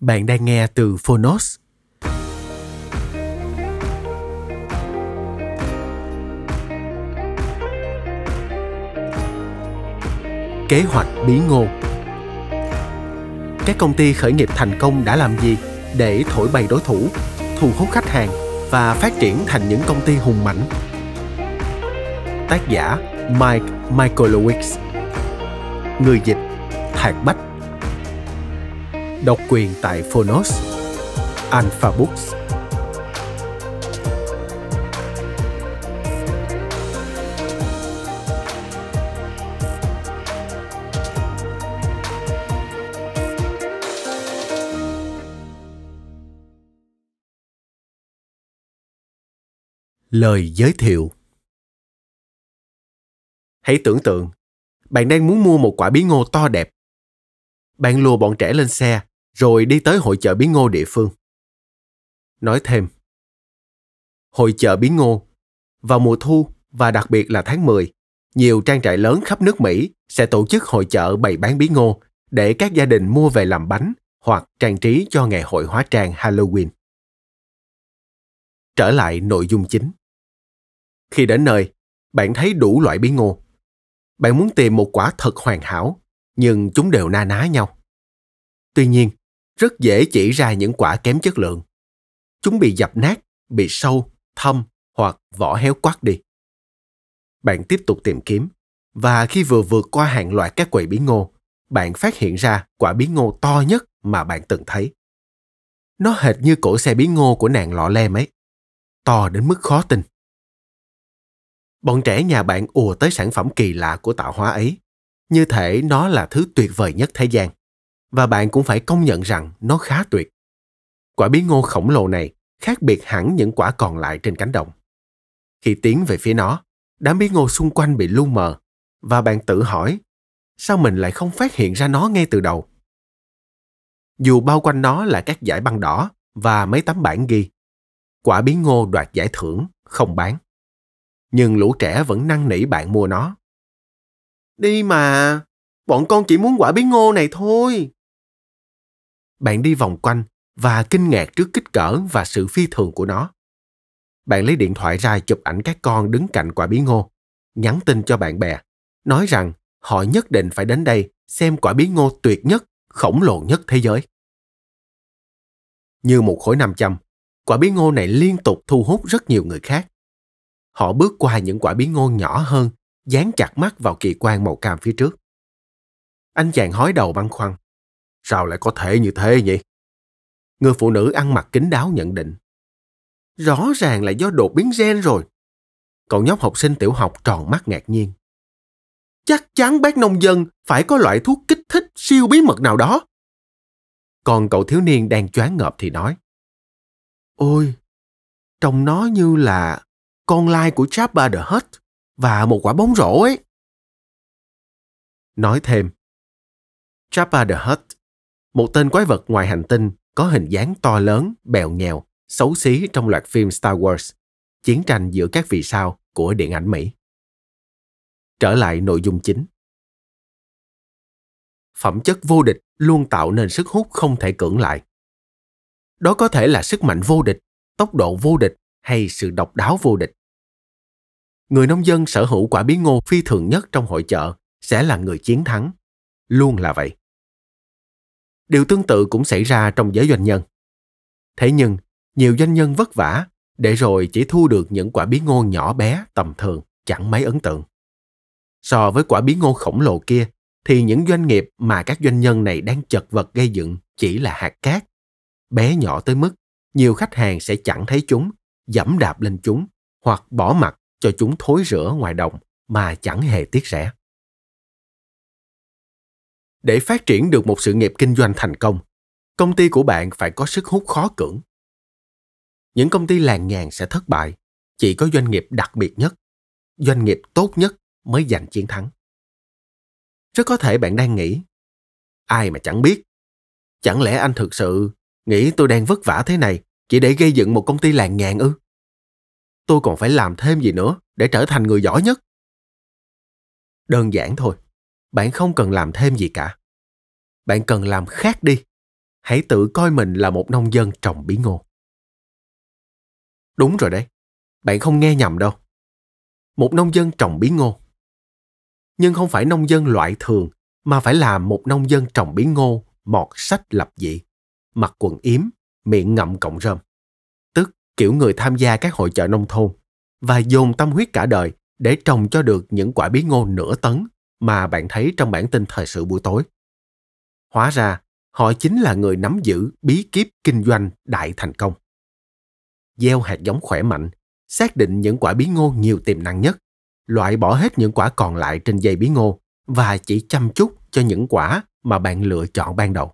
Bạn đang nghe từ Phonos. Kế hoạch bí ngô Các công ty khởi nghiệp thành công đã làm gì để thổi bay đối thủ, thu hút khách hàng và phát triển thành những công ty hùng mạnh? Tác giả Mike Michaelowicz Người dịch Thạc Bách độc quyền tại Phonos, Alpha Books. Lời giới thiệu Hãy tưởng tượng, bạn đang muốn mua một quả bí ngô to đẹp. Bạn lùa bọn trẻ lên xe rồi đi tới hội chợ bí ngô địa phương. Nói thêm, hội chợ bí ngô vào mùa thu và đặc biệt là tháng 10, nhiều trang trại lớn khắp nước Mỹ sẽ tổ chức hội chợ bày bán bí ngô để các gia đình mua về làm bánh hoặc trang trí cho ngày hội hóa trang Halloween. Trở lại nội dung chính. Khi đến nơi, bạn thấy đủ loại bí ngô. Bạn muốn tìm một quả thật hoàn hảo, nhưng chúng đều na ná nhau. Tuy nhiên, rất dễ chỉ ra những quả kém chất lượng. Chúng bị dập nát, bị sâu, thâm hoặc vỏ héo quắt đi. Bạn tiếp tục tìm kiếm và khi vừa vượt qua hàng loạt các quầy bí ngô, bạn phát hiện ra quả bí ngô to nhất mà bạn từng thấy. Nó hệt như cổ xe bí ngô của nàng lọ lem ấy, to đến mức khó tin. Bọn trẻ nhà bạn ùa tới sản phẩm kỳ lạ của tạo hóa ấy, như thể nó là thứ tuyệt vời nhất thế gian và bạn cũng phải công nhận rằng nó khá tuyệt. Quả bí ngô khổng lồ này khác biệt hẳn những quả còn lại trên cánh đồng. Khi tiến về phía nó, đám bí ngô xung quanh bị lu mờ và bạn tự hỏi sao mình lại không phát hiện ra nó ngay từ đầu. Dù bao quanh nó là các giải băng đỏ và mấy tấm bản ghi, quả bí ngô đoạt giải thưởng, không bán. Nhưng lũ trẻ vẫn năn nỉ bạn mua nó. Đi mà, bọn con chỉ muốn quả bí ngô này thôi. Bạn đi vòng quanh và kinh ngạc trước kích cỡ và sự phi thường của nó. Bạn lấy điện thoại ra chụp ảnh các con đứng cạnh quả bí ngô, nhắn tin cho bạn bè, nói rằng họ nhất định phải đến đây xem quả bí ngô tuyệt nhất, khổng lồ nhất thế giới. Như một khối nam châm, quả bí ngô này liên tục thu hút rất nhiều người khác. Họ bước qua những quả bí ngô nhỏ hơn, dán chặt mắt vào kỳ quan màu cam phía trước. Anh chàng hói đầu băn khoăn. Sao lại có thể như thế nhỉ? Người phụ nữ ăn mặc kín đáo nhận định. Rõ ràng là do đột biến gen rồi. Cậu nhóc học sinh tiểu học tròn mắt ngạc nhiên. Chắc chắn bác nông dân phải có loại thuốc kích thích siêu bí mật nào đó. Còn cậu thiếu niên đang choáng ngợp thì nói. Ôi, trông nó như là con lai của Jabba the Hutt và một quả bóng rổ ấy. Nói thêm, Jabba the Hutt một tên quái vật ngoài hành tinh có hình dáng to lớn, bèo nhèo, xấu xí trong loạt phim Star Wars, chiến tranh giữa các vì sao của điện ảnh Mỹ. Trở lại nội dung chính. Phẩm chất vô địch luôn tạo nên sức hút không thể cưỡng lại. Đó có thể là sức mạnh vô địch, tốc độ vô địch hay sự độc đáo vô địch. Người nông dân sở hữu quả bí ngô phi thường nhất trong hội chợ sẽ là người chiến thắng, luôn là vậy. Điều tương tự cũng xảy ra trong giới doanh nhân. Thế nhưng, nhiều doanh nhân vất vả để rồi chỉ thu được những quả bí ngô nhỏ bé tầm thường, chẳng mấy ấn tượng. So với quả bí ngô khổng lồ kia, thì những doanh nghiệp mà các doanh nhân này đang chật vật gây dựng chỉ là hạt cát. Bé nhỏ tới mức nhiều khách hàng sẽ chẳng thấy chúng, dẫm đạp lên chúng hoặc bỏ mặt cho chúng thối rữa ngoài đồng mà chẳng hề tiếc rẻ để phát triển được một sự nghiệp kinh doanh thành công công ty của bạn phải có sức hút khó cưỡng những công ty làng nhàn sẽ thất bại chỉ có doanh nghiệp đặc biệt nhất doanh nghiệp tốt nhất mới giành chiến thắng rất có thể bạn đang nghĩ ai mà chẳng biết chẳng lẽ anh thực sự nghĩ tôi đang vất vả thế này chỉ để gây dựng một công ty làng nhàn ư tôi còn phải làm thêm gì nữa để trở thành người giỏi nhất đơn giản thôi bạn không cần làm thêm gì cả bạn cần làm khác đi hãy tự coi mình là một nông dân trồng bí ngô đúng rồi đấy bạn không nghe nhầm đâu một nông dân trồng bí ngô nhưng không phải nông dân loại thường mà phải là một nông dân trồng bí ngô mọt sách lập dị mặc quần yếm miệng ngậm cọng rơm tức kiểu người tham gia các hội chợ nông thôn và dồn tâm huyết cả đời để trồng cho được những quả bí ngô nửa tấn mà bạn thấy trong bản tin thời sự buổi tối. Hóa ra, họ chính là người nắm giữ bí kíp kinh doanh đại thành công. Gieo hạt giống khỏe mạnh, xác định những quả bí ngô nhiều tiềm năng nhất, loại bỏ hết những quả còn lại trên dây bí ngô và chỉ chăm chút cho những quả mà bạn lựa chọn ban đầu.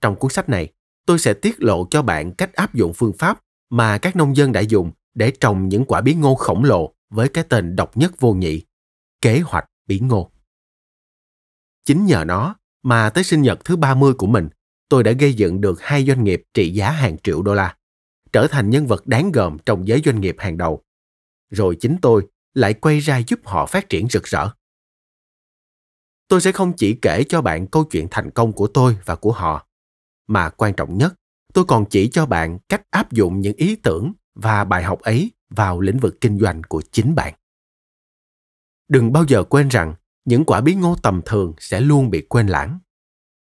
Trong cuốn sách này, tôi sẽ tiết lộ cho bạn cách áp dụng phương pháp mà các nông dân đã dùng để trồng những quả bí ngô khổng lồ với cái tên độc nhất vô nhị kế hoạch bí ngô. Chính nhờ nó mà tới sinh nhật thứ 30 của mình, tôi đã gây dựng được hai doanh nghiệp trị giá hàng triệu đô la, trở thành nhân vật đáng gờm trong giới doanh nghiệp hàng đầu. Rồi chính tôi lại quay ra giúp họ phát triển rực rỡ. Tôi sẽ không chỉ kể cho bạn câu chuyện thành công của tôi và của họ, mà quan trọng nhất, tôi còn chỉ cho bạn cách áp dụng những ý tưởng và bài học ấy vào lĩnh vực kinh doanh của chính bạn đừng bao giờ quên rằng những quả bí ngô tầm thường sẽ luôn bị quên lãng.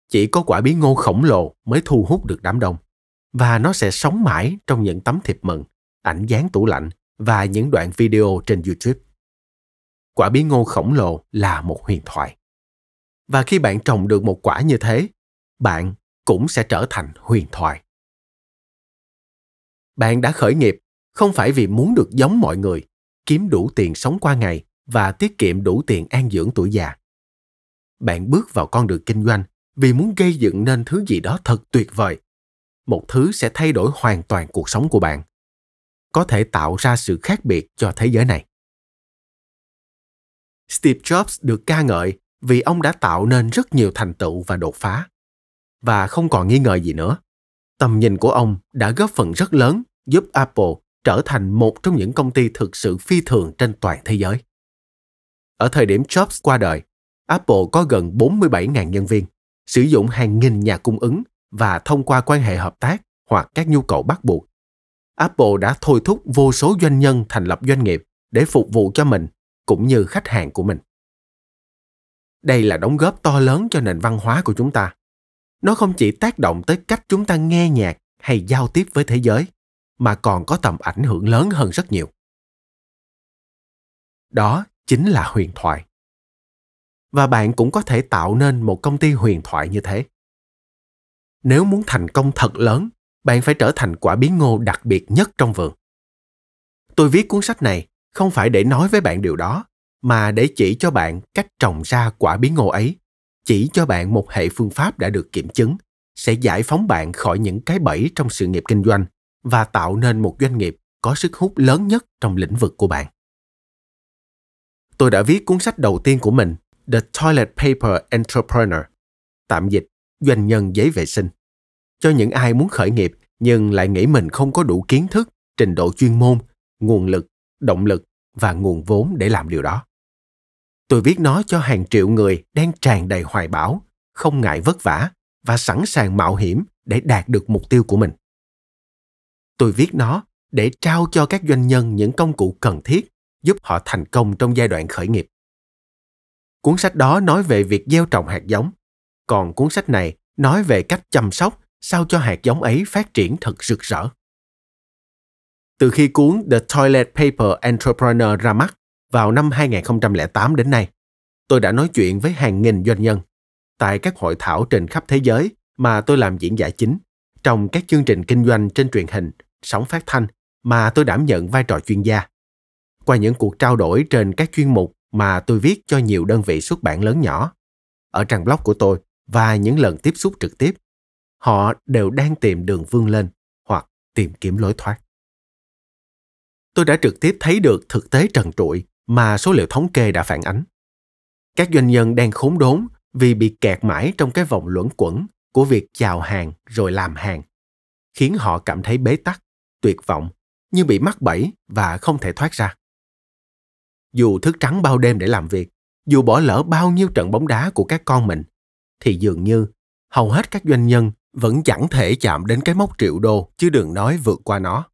Chỉ có quả bí ngô khổng lồ mới thu hút được đám đông và nó sẽ sống mãi trong những tấm thiệp mừng, ảnh dán tủ lạnh và những đoạn video trên YouTube. Quả bí ngô khổng lồ là một huyền thoại. Và khi bạn trồng được một quả như thế, bạn cũng sẽ trở thành huyền thoại. Bạn đã khởi nghiệp không phải vì muốn được giống mọi người, kiếm đủ tiền sống qua ngày và tiết kiệm đủ tiền an dưỡng tuổi già. Bạn bước vào con đường kinh doanh vì muốn gây dựng nên thứ gì đó thật tuyệt vời. Một thứ sẽ thay đổi hoàn toàn cuộc sống của bạn. Có thể tạo ra sự khác biệt cho thế giới này. Steve Jobs được ca ngợi vì ông đã tạo nên rất nhiều thành tựu và đột phá. Và không còn nghi ngờ gì nữa, tầm nhìn của ông đã góp phần rất lớn giúp Apple trở thành một trong những công ty thực sự phi thường trên toàn thế giới. Ở thời điểm Jobs qua đời, Apple có gần 47.000 nhân viên, sử dụng hàng nghìn nhà cung ứng và thông qua quan hệ hợp tác hoặc các nhu cầu bắt buộc. Apple đã thôi thúc vô số doanh nhân thành lập doanh nghiệp để phục vụ cho mình cũng như khách hàng của mình. Đây là đóng góp to lớn cho nền văn hóa của chúng ta. Nó không chỉ tác động tới cách chúng ta nghe nhạc hay giao tiếp với thế giới, mà còn có tầm ảnh hưởng lớn hơn rất nhiều. Đó chính là huyền thoại và bạn cũng có thể tạo nên một công ty huyền thoại như thế nếu muốn thành công thật lớn bạn phải trở thành quả bí ngô đặc biệt nhất trong vườn tôi viết cuốn sách này không phải để nói với bạn điều đó mà để chỉ cho bạn cách trồng ra quả bí ngô ấy chỉ cho bạn một hệ phương pháp đã được kiểm chứng sẽ giải phóng bạn khỏi những cái bẫy trong sự nghiệp kinh doanh và tạo nên một doanh nghiệp có sức hút lớn nhất trong lĩnh vực của bạn tôi đã viết cuốn sách đầu tiên của mình, The Toilet Paper Entrepreneur, tạm dịch doanh nhân giấy vệ sinh, cho những ai muốn khởi nghiệp nhưng lại nghĩ mình không có đủ kiến thức, trình độ chuyên môn, nguồn lực, động lực và nguồn vốn để làm điều đó. Tôi viết nó cho hàng triệu người đang tràn đầy hoài bão, không ngại vất vả và sẵn sàng mạo hiểm để đạt được mục tiêu của mình. Tôi viết nó để trao cho các doanh nhân những công cụ cần thiết giúp họ thành công trong giai đoạn khởi nghiệp. Cuốn sách đó nói về việc gieo trồng hạt giống, còn cuốn sách này nói về cách chăm sóc sao cho hạt giống ấy phát triển thật rực rỡ. Từ khi cuốn The Toilet Paper Entrepreneur ra mắt vào năm 2008 đến nay, tôi đã nói chuyện với hàng nghìn doanh nhân tại các hội thảo trên khắp thế giới mà tôi làm diễn giả chính trong các chương trình kinh doanh trên truyền hình, sóng phát thanh mà tôi đảm nhận vai trò chuyên gia qua những cuộc trao đổi trên các chuyên mục mà tôi viết cho nhiều đơn vị xuất bản lớn nhỏ ở trang blog của tôi và những lần tiếp xúc trực tiếp họ đều đang tìm đường vươn lên hoặc tìm kiếm lối thoát tôi đã trực tiếp thấy được thực tế trần trụi mà số liệu thống kê đã phản ánh các doanh nhân đang khốn đốn vì bị kẹt mãi trong cái vòng luẩn quẩn của việc chào hàng rồi làm hàng khiến họ cảm thấy bế tắc tuyệt vọng như bị mắc bẫy và không thể thoát ra dù thức trắng bao đêm để làm việc, dù bỏ lỡ bao nhiêu trận bóng đá của các con mình, thì dường như hầu hết các doanh nhân vẫn chẳng thể chạm đến cái mốc triệu đô chứ đừng nói vượt qua nó.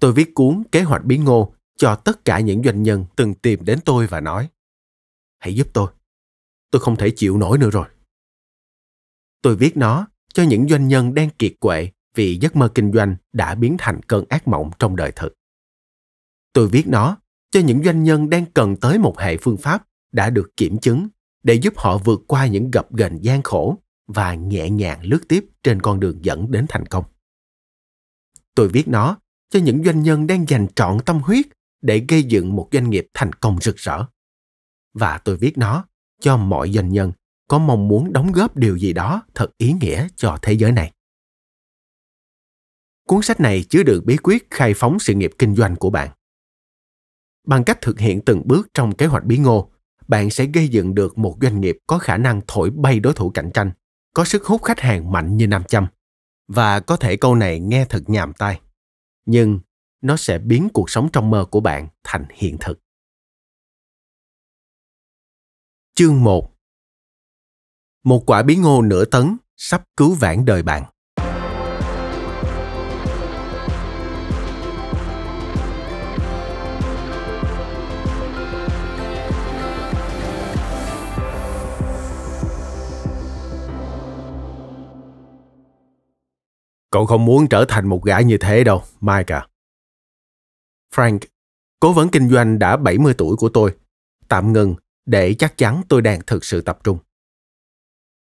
Tôi viết cuốn Kế hoạch bí ngô cho tất cả những doanh nhân từng tìm đến tôi và nói Hãy giúp tôi, tôi không thể chịu nổi nữa rồi. Tôi viết nó cho những doanh nhân đang kiệt quệ vì giấc mơ kinh doanh đã biến thành cơn ác mộng trong đời thực. Tôi viết nó cho những doanh nhân đang cần tới một hệ phương pháp đã được kiểm chứng để giúp họ vượt qua những gập ghềnh gian khổ và nhẹ nhàng lướt tiếp trên con đường dẫn đến thành công. Tôi viết nó cho những doanh nhân đang dành trọn tâm huyết để gây dựng một doanh nghiệp thành công rực rỡ. Và tôi viết nó cho mọi doanh nhân có mong muốn đóng góp điều gì đó thật ý nghĩa cho thế giới này. Cuốn sách này chứa đựng bí quyết khai phóng sự nghiệp kinh doanh của bạn. Bằng cách thực hiện từng bước trong kế hoạch bí ngô, bạn sẽ gây dựng được một doanh nghiệp có khả năng thổi bay đối thủ cạnh tranh, có sức hút khách hàng mạnh như nam châm. Và có thể câu này nghe thật nhàm tai, nhưng nó sẽ biến cuộc sống trong mơ của bạn thành hiện thực. Chương 1 Một quả bí ngô nửa tấn sắp cứu vãn đời bạn. Cậu không muốn trở thành một gã như thế đâu, Mike à. Frank, cố vấn kinh doanh đã 70 tuổi của tôi, tạm ngừng để chắc chắn tôi đang thực sự tập trung.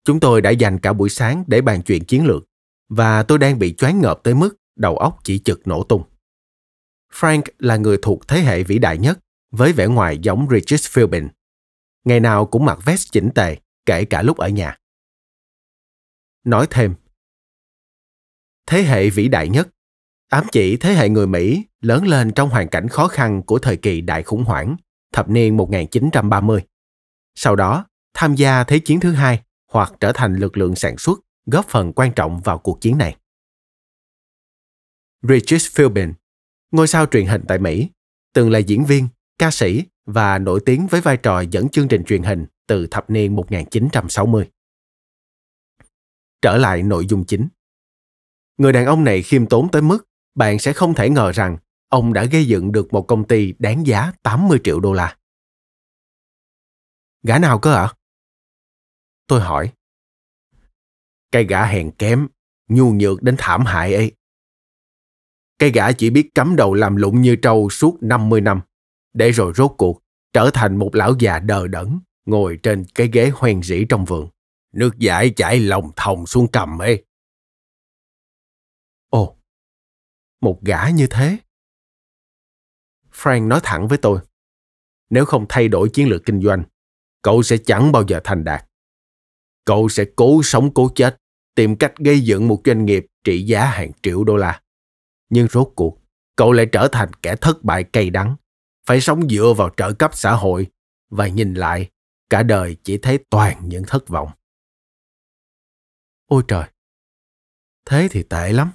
Chúng tôi đã dành cả buổi sáng để bàn chuyện chiến lược và tôi đang bị choáng ngợp tới mức đầu óc chỉ chực nổ tung. Frank là người thuộc thế hệ vĩ đại nhất với vẻ ngoài giống Regis Philbin. Ngày nào cũng mặc vest chỉnh tề, kể cả lúc ở nhà. Nói thêm, thế hệ vĩ đại nhất, ám chỉ thế hệ người Mỹ lớn lên trong hoàn cảnh khó khăn của thời kỳ đại khủng hoảng thập niên 1930. Sau đó, tham gia Thế chiến thứ hai hoặc trở thành lực lượng sản xuất góp phần quan trọng vào cuộc chiến này. Regis Philbin, ngôi sao truyền hình tại Mỹ, từng là diễn viên, ca sĩ và nổi tiếng với vai trò dẫn chương trình truyền hình từ thập niên 1960. Trở lại nội dung chính. Người đàn ông này khiêm tốn tới mức bạn sẽ không thể ngờ rằng ông đã gây dựng được một công ty đáng giá 80 triệu đô la. Gã nào cơ ạ? À? Tôi hỏi. Cái gã hèn kém, nhu nhược đến thảm hại ấy. Cái gã chỉ biết cắm đầu làm lụng như trâu suốt 50 năm, để rồi rốt cuộc trở thành một lão già đờ đẫn ngồi trên cái ghế hoen rỉ trong vườn. Nước giải chảy lòng thòng xuống cầm ấy. một gã như thế frank nói thẳng với tôi nếu không thay đổi chiến lược kinh doanh cậu sẽ chẳng bao giờ thành đạt cậu sẽ cố sống cố chết tìm cách gây dựng một doanh nghiệp trị giá hàng triệu đô la nhưng rốt cuộc cậu lại trở thành kẻ thất bại cay đắng phải sống dựa vào trợ cấp xã hội và nhìn lại cả đời chỉ thấy toàn những thất vọng ôi trời thế thì tệ lắm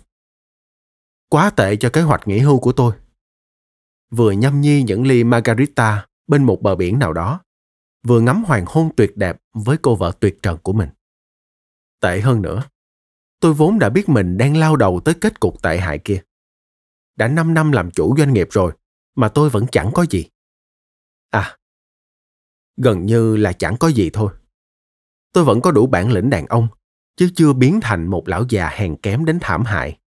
quá tệ cho kế hoạch nghỉ hưu của tôi. Vừa nhâm nhi những ly margarita bên một bờ biển nào đó, vừa ngắm hoàng hôn tuyệt đẹp với cô vợ tuyệt trần của mình. Tệ hơn nữa, tôi vốn đã biết mình đang lao đầu tới kết cục tệ hại kia. Đã 5 năm làm chủ doanh nghiệp rồi mà tôi vẫn chẳng có gì. À, gần như là chẳng có gì thôi. Tôi vẫn có đủ bản lĩnh đàn ông chứ chưa biến thành một lão già hèn kém đến thảm hại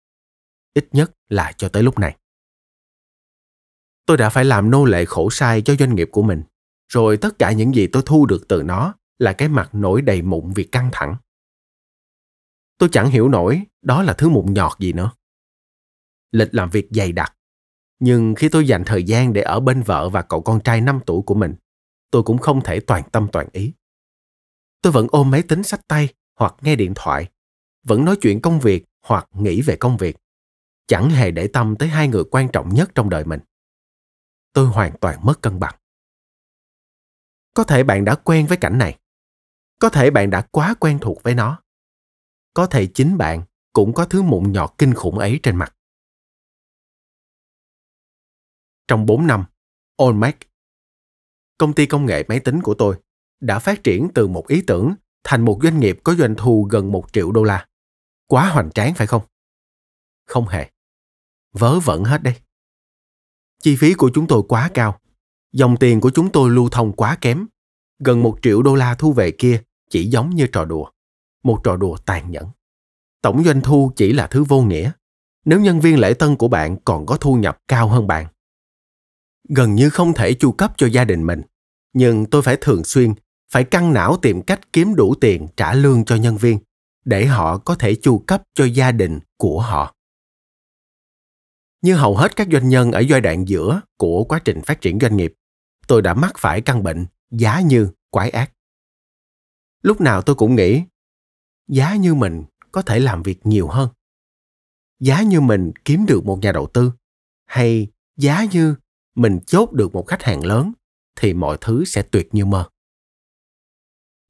ít nhất là cho tới lúc này. Tôi đã phải làm nô lệ khổ sai cho doanh nghiệp của mình, rồi tất cả những gì tôi thu được từ nó là cái mặt nổi đầy mụn vì căng thẳng. Tôi chẳng hiểu nổi đó là thứ mụn nhọt gì nữa. Lịch làm việc dày đặc, nhưng khi tôi dành thời gian để ở bên vợ và cậu con trai 5 tuổi của mình, tôi cũng không thể toàn tâm toàn ý. Tôi vẫn ôm máy tính sách tay hoặc nghe điện thoại, vẫn nói chuyện công việc hoặc nghĩ về công việc chẳng hề để tâm tới hai người quan trọng nhất trong đời mình tôi hoàn toàn mất cân bằng có thể bạn đã quen với cảnh này có thể bạn đã quá quen thuộc với nó có thể chính bạn cũng có thứ mụn nhọt kinh khủng ấy trên mặt trong 4 năm, Olmec, công ty công nghệ máy tính của tôi, đã phát triển từ một ý tưởng thành một doanh nghiệp có doanh thu gần một triệu đô la. Quá hoành tráng phải không? Không hề vớ vẩn hết đây. Chi phí của chúng tôi quá cao, dòng tiền của chúng tôi lưu thông quá kém. Gần một triệu đô la thu về kia chỉ giống như trò đùa, một trò đùa tàn nhẫn. Tổng doanh thu chỉ là thứ vô nghĩa, nếu nhân viên lễ tân của bạn còn có thu nhập cao hơn bạn. Gần như không thể chu cấp cho gia đình mình, nhưng tôi phải thường xuyên, phải căng não tìm cách kiếm đủ tiền trả lương cho nhân viên để họ có thể chu cấp cho gia đình của họ như hầu hết các doanh nhân ở giai đoạn giữa của quá trình phát triển doanh nghiệp, tôi đã mắc phải căn bệnh giá như quái ác. Lúc nào tôi cũng nghĩ, giá như mình có thể làm việc nhiều hơn. Giá như mình kiếm được một nhà đầu tư hay giá như mình chốt được một khách hàng lớn thì mọi thứ sẽ tuyệt như mơ.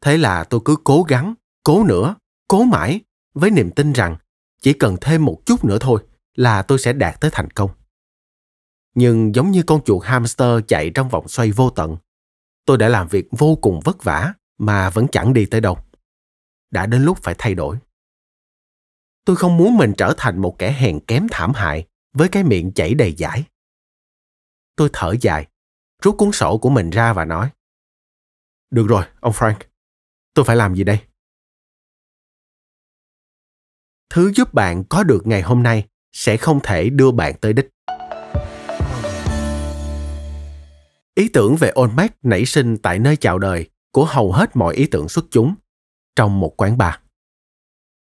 Thế là tôi cứ cố gắng, cố nữa, cố mãi với niềm tin rằng chỉ cần thêm một chút nữa thôi là tôi sẽ đạt tới thành công. Nhưng giống như con chuột hamster chạy trong vòng xoay vô tận, tôi đã làm việc vô cùng vất vả mà vẫn chẳng đi tới đâu. Đã đến lúc phải thay đổi. Tôi không muốn mình trở thành một kẻ hèn kém thảm hại với cái miệng chảy đầy dãi. Tôi thở dài, rút cuốn sổ của mình ra và nói. Được rồi, ông Frank, tôi phải làm gì đây? Thứ giúp bạn có được ngày hôm nay sẽ không thể đưa bạn tới đích. Ý tưởng về Olmec nảy sinh tại nơi chào đời của hầu hết mọi ý tưởng xuất chúng trong một quán bar.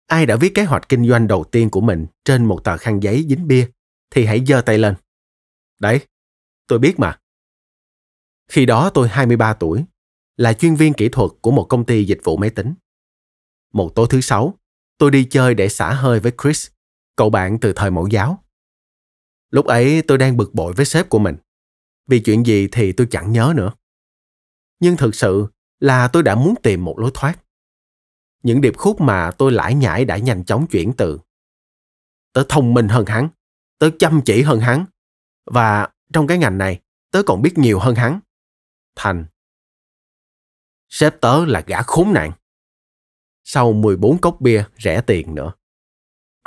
Ai đã viết kế hoạch kinh doanh đầu tiên của mình trên một tờ khăn giấy dính bia thì hãy giơ tay lên. Đấy, tôi biết mà. Khi đó tôi 23 tuổi, là chuyên viên kỹ thuật của một công ty dịch vụ máy tính. Một tối thứ sáu, tôi đi chơi để xả hơi với Chris cậu bạn từ thời mẫu giáo. Lúc ấy tôi đang bực bội với sếp của mình. Vì chuyện gì thì tôi chẳng nhớ nữa. Nhưng thực sự là tôi đã muốn tìm một lối thoát. Những điệp khúc mà tôi lải nhải đã nhanh chóng chuyển từ tớ thông minh hơn hắn, tớ chăm chỉ hơn hắn và trong cái ngành này tớ còn biết nhiều hơn hắn. Thành Sếp tớ là gã khốn nạn. Sau 14 cốc bia rẻ tiền nữa.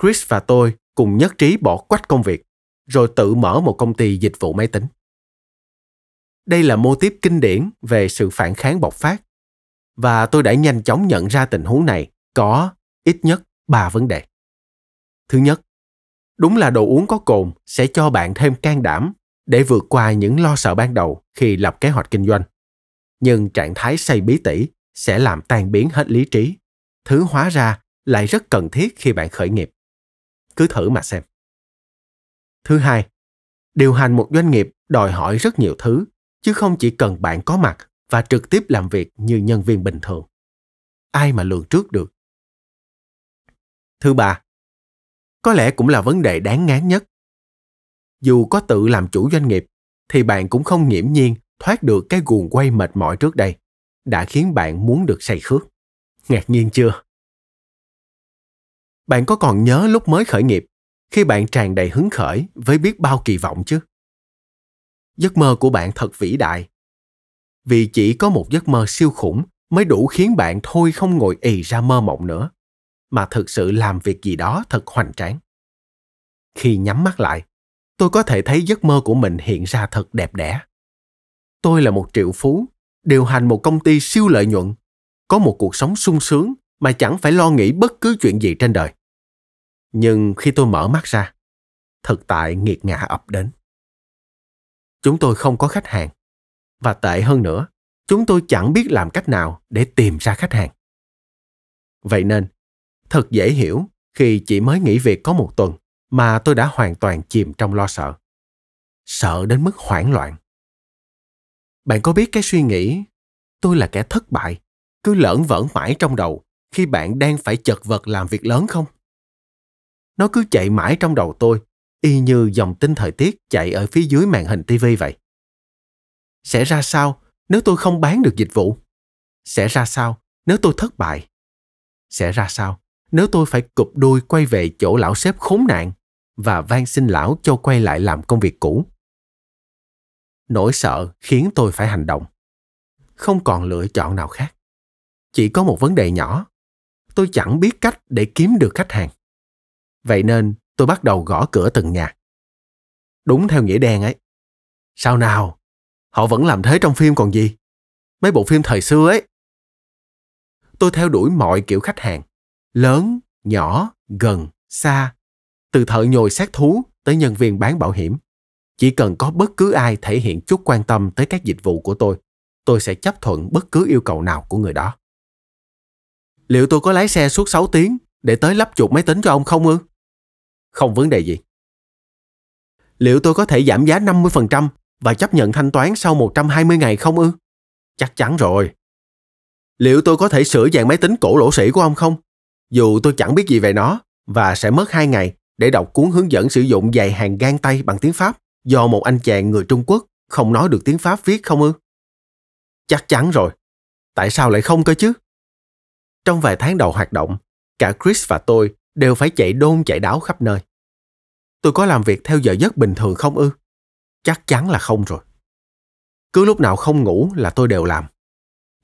Chris và tôi cùng nhất trí bỏ quách công việc, rồi tự mở một công ty dịch vụ máy tính. Đây là mô tiếp kinh điển về sự phản kháng bộc phát. Và tôi đã nhanh chóng nhận ra tình huống này có ít nhất 3 vấn đề. Thứ nhất, đúng là đồ uống có cồn sẽ cho bạn thêm can đảm để vượt qua những lo sợ ban đầu khi lập kế hoạch kinh doanh. Nhưng trạng thái say bí tỉ sẽ làm tan biến hết lý trí. Thứ hóa ra lại rất cần thiết khi bạn khởi nghiệp cứ thử mà xem. Thứ hai, điều hành một doanh nghiệp đòi hỏi rất nhiều thứ, chứ không chỉ cần bạn có mặt và trực tiếp làm việc như nhân viên bình thường. Ai mà lường trước được. Thứ ba, có lẽ cũng là vấn đề đáng ngán nhất. Dù có tự làm chủ doanh nghiệp, thì bạn cũng không nghiễm nhiên thoát được cái guồng quay mệt mỏi trước đây, đã khiến bạn muốn được say khước. Ngạc nhiên chưa? Bạn có còn nhớ lúc mới khởi nghiệp, khi bạn tràn đầy hứng khởi với biết bao kỳ vọng chứ? Giấc mơ của bạn thật vĩ đại. Vì chỉ có một giấc mơ siêu khủng mới đủ khiến bạn thôi không ngồi ì ra mơ mộng nữa, mà thực sự làm việc gì đó thật hoành tráng. Khi nhắm mắt lại, tôi có thể thấy giấc mơ của mình hiện ra thật đẹp đẽ. Tôi là một triệu phú, điều hành một công ty siêu lợi nhuận, có một cuộc sống sung sướng mà chẳng phải lo nghĩ bất cứ chuyện gì trên đời. Nhưng khi tôi mở mắt ra, thực tại nghiệt ngã ập đến. Chúng tôi không có khách hàng. Và tệ hơn nữa, chúng tôi chẳng biết làm cách nào để tìm ra khách hàng. Vậy nên, thật dễ hiểu khi chỉ mới nghỉ việc có một tuần mà tôi đã hoàn toàn chìm trong lo sợ. Sợ đến mức hoảng loạn. Bạn có biết cái suy nghĩ tôi là kẻ thất bại, cứ lởn vởn mãi trong đầu khi bạn đang phải chật vật làm việc lớn không? Nó cứ chạy mãi trong đầu tôi, y như dòng tin thời tiết chạy ở phía dưới màn hình TV vậy. Sẽ ra sao nếu tôi không bán được dịch vụ? Sẽ ra sao nếu tôi thất bại? Sẽ ra sao nếu tôi phải cụp đuôi quay về chỗ lão sếp khốn nạn và van xin lão cho quay lại làm công việc cũ? Nỗi sợ khiến tôi phải hành động. Không còn lựa chọn nào khác. Chỉ có một vấn đề nhỏ tôi chẳng biết cách để kiếm được khách hàng. Vậy nên tôi bắt đầu gõ cửa từng nhà. Đúng theo nghĩa đen ấy. Sao nào? Họ vẫn làm thế trong phim còn gì? Mấy bộ phim thời xưa ấy. Tôi theo đuổi mọi kiểu khách hàng. Lớn, nhỏ, gần, xa. Từ thợ nhồi xác thú tới nhân viên bán bảo hiểm. Chỉ cần có bất cứ ai thể hiện chút quan tâm tới các dịch vụ của tôi, tôi sẽ chấp thuận bất cứ yêu cầu nào của người đó. Liệu tôi có lái xe suốt 6 tiếng để tới lắp chuột máy tính cho ông không ư? Không vấn đề gì. Liệu tôi có thể giảm giá 50% và chấp nhận thanh toán sau 120 ngày không ư? Chắc chắn rồi. Liệu tôi có thể sửa dàn máy tính cổ lỗ sĩ của ông không? Dù tôi chẳng biết gì về nó và sẽ mất 2 ngày để đọc cuốn hướng dẫn sử dụng dạy hàng gan tay bằng tiếng Pháp do một anh chàng người Trung Quốc không nói được tiếng Pháp viết không ư? Chắc chắn rồi. Tại sao lại không cơ chứ? Trong vài tháng đầu hoạt động, cả Chris và tôi đều phải chạy đôn chạy đáo khắp nơi. Tôi có làm việc theo giờ giấc bình thường không ư? Chắc chắn là không rồi. Cứ lúc nào không ngủ là tôi đều làm.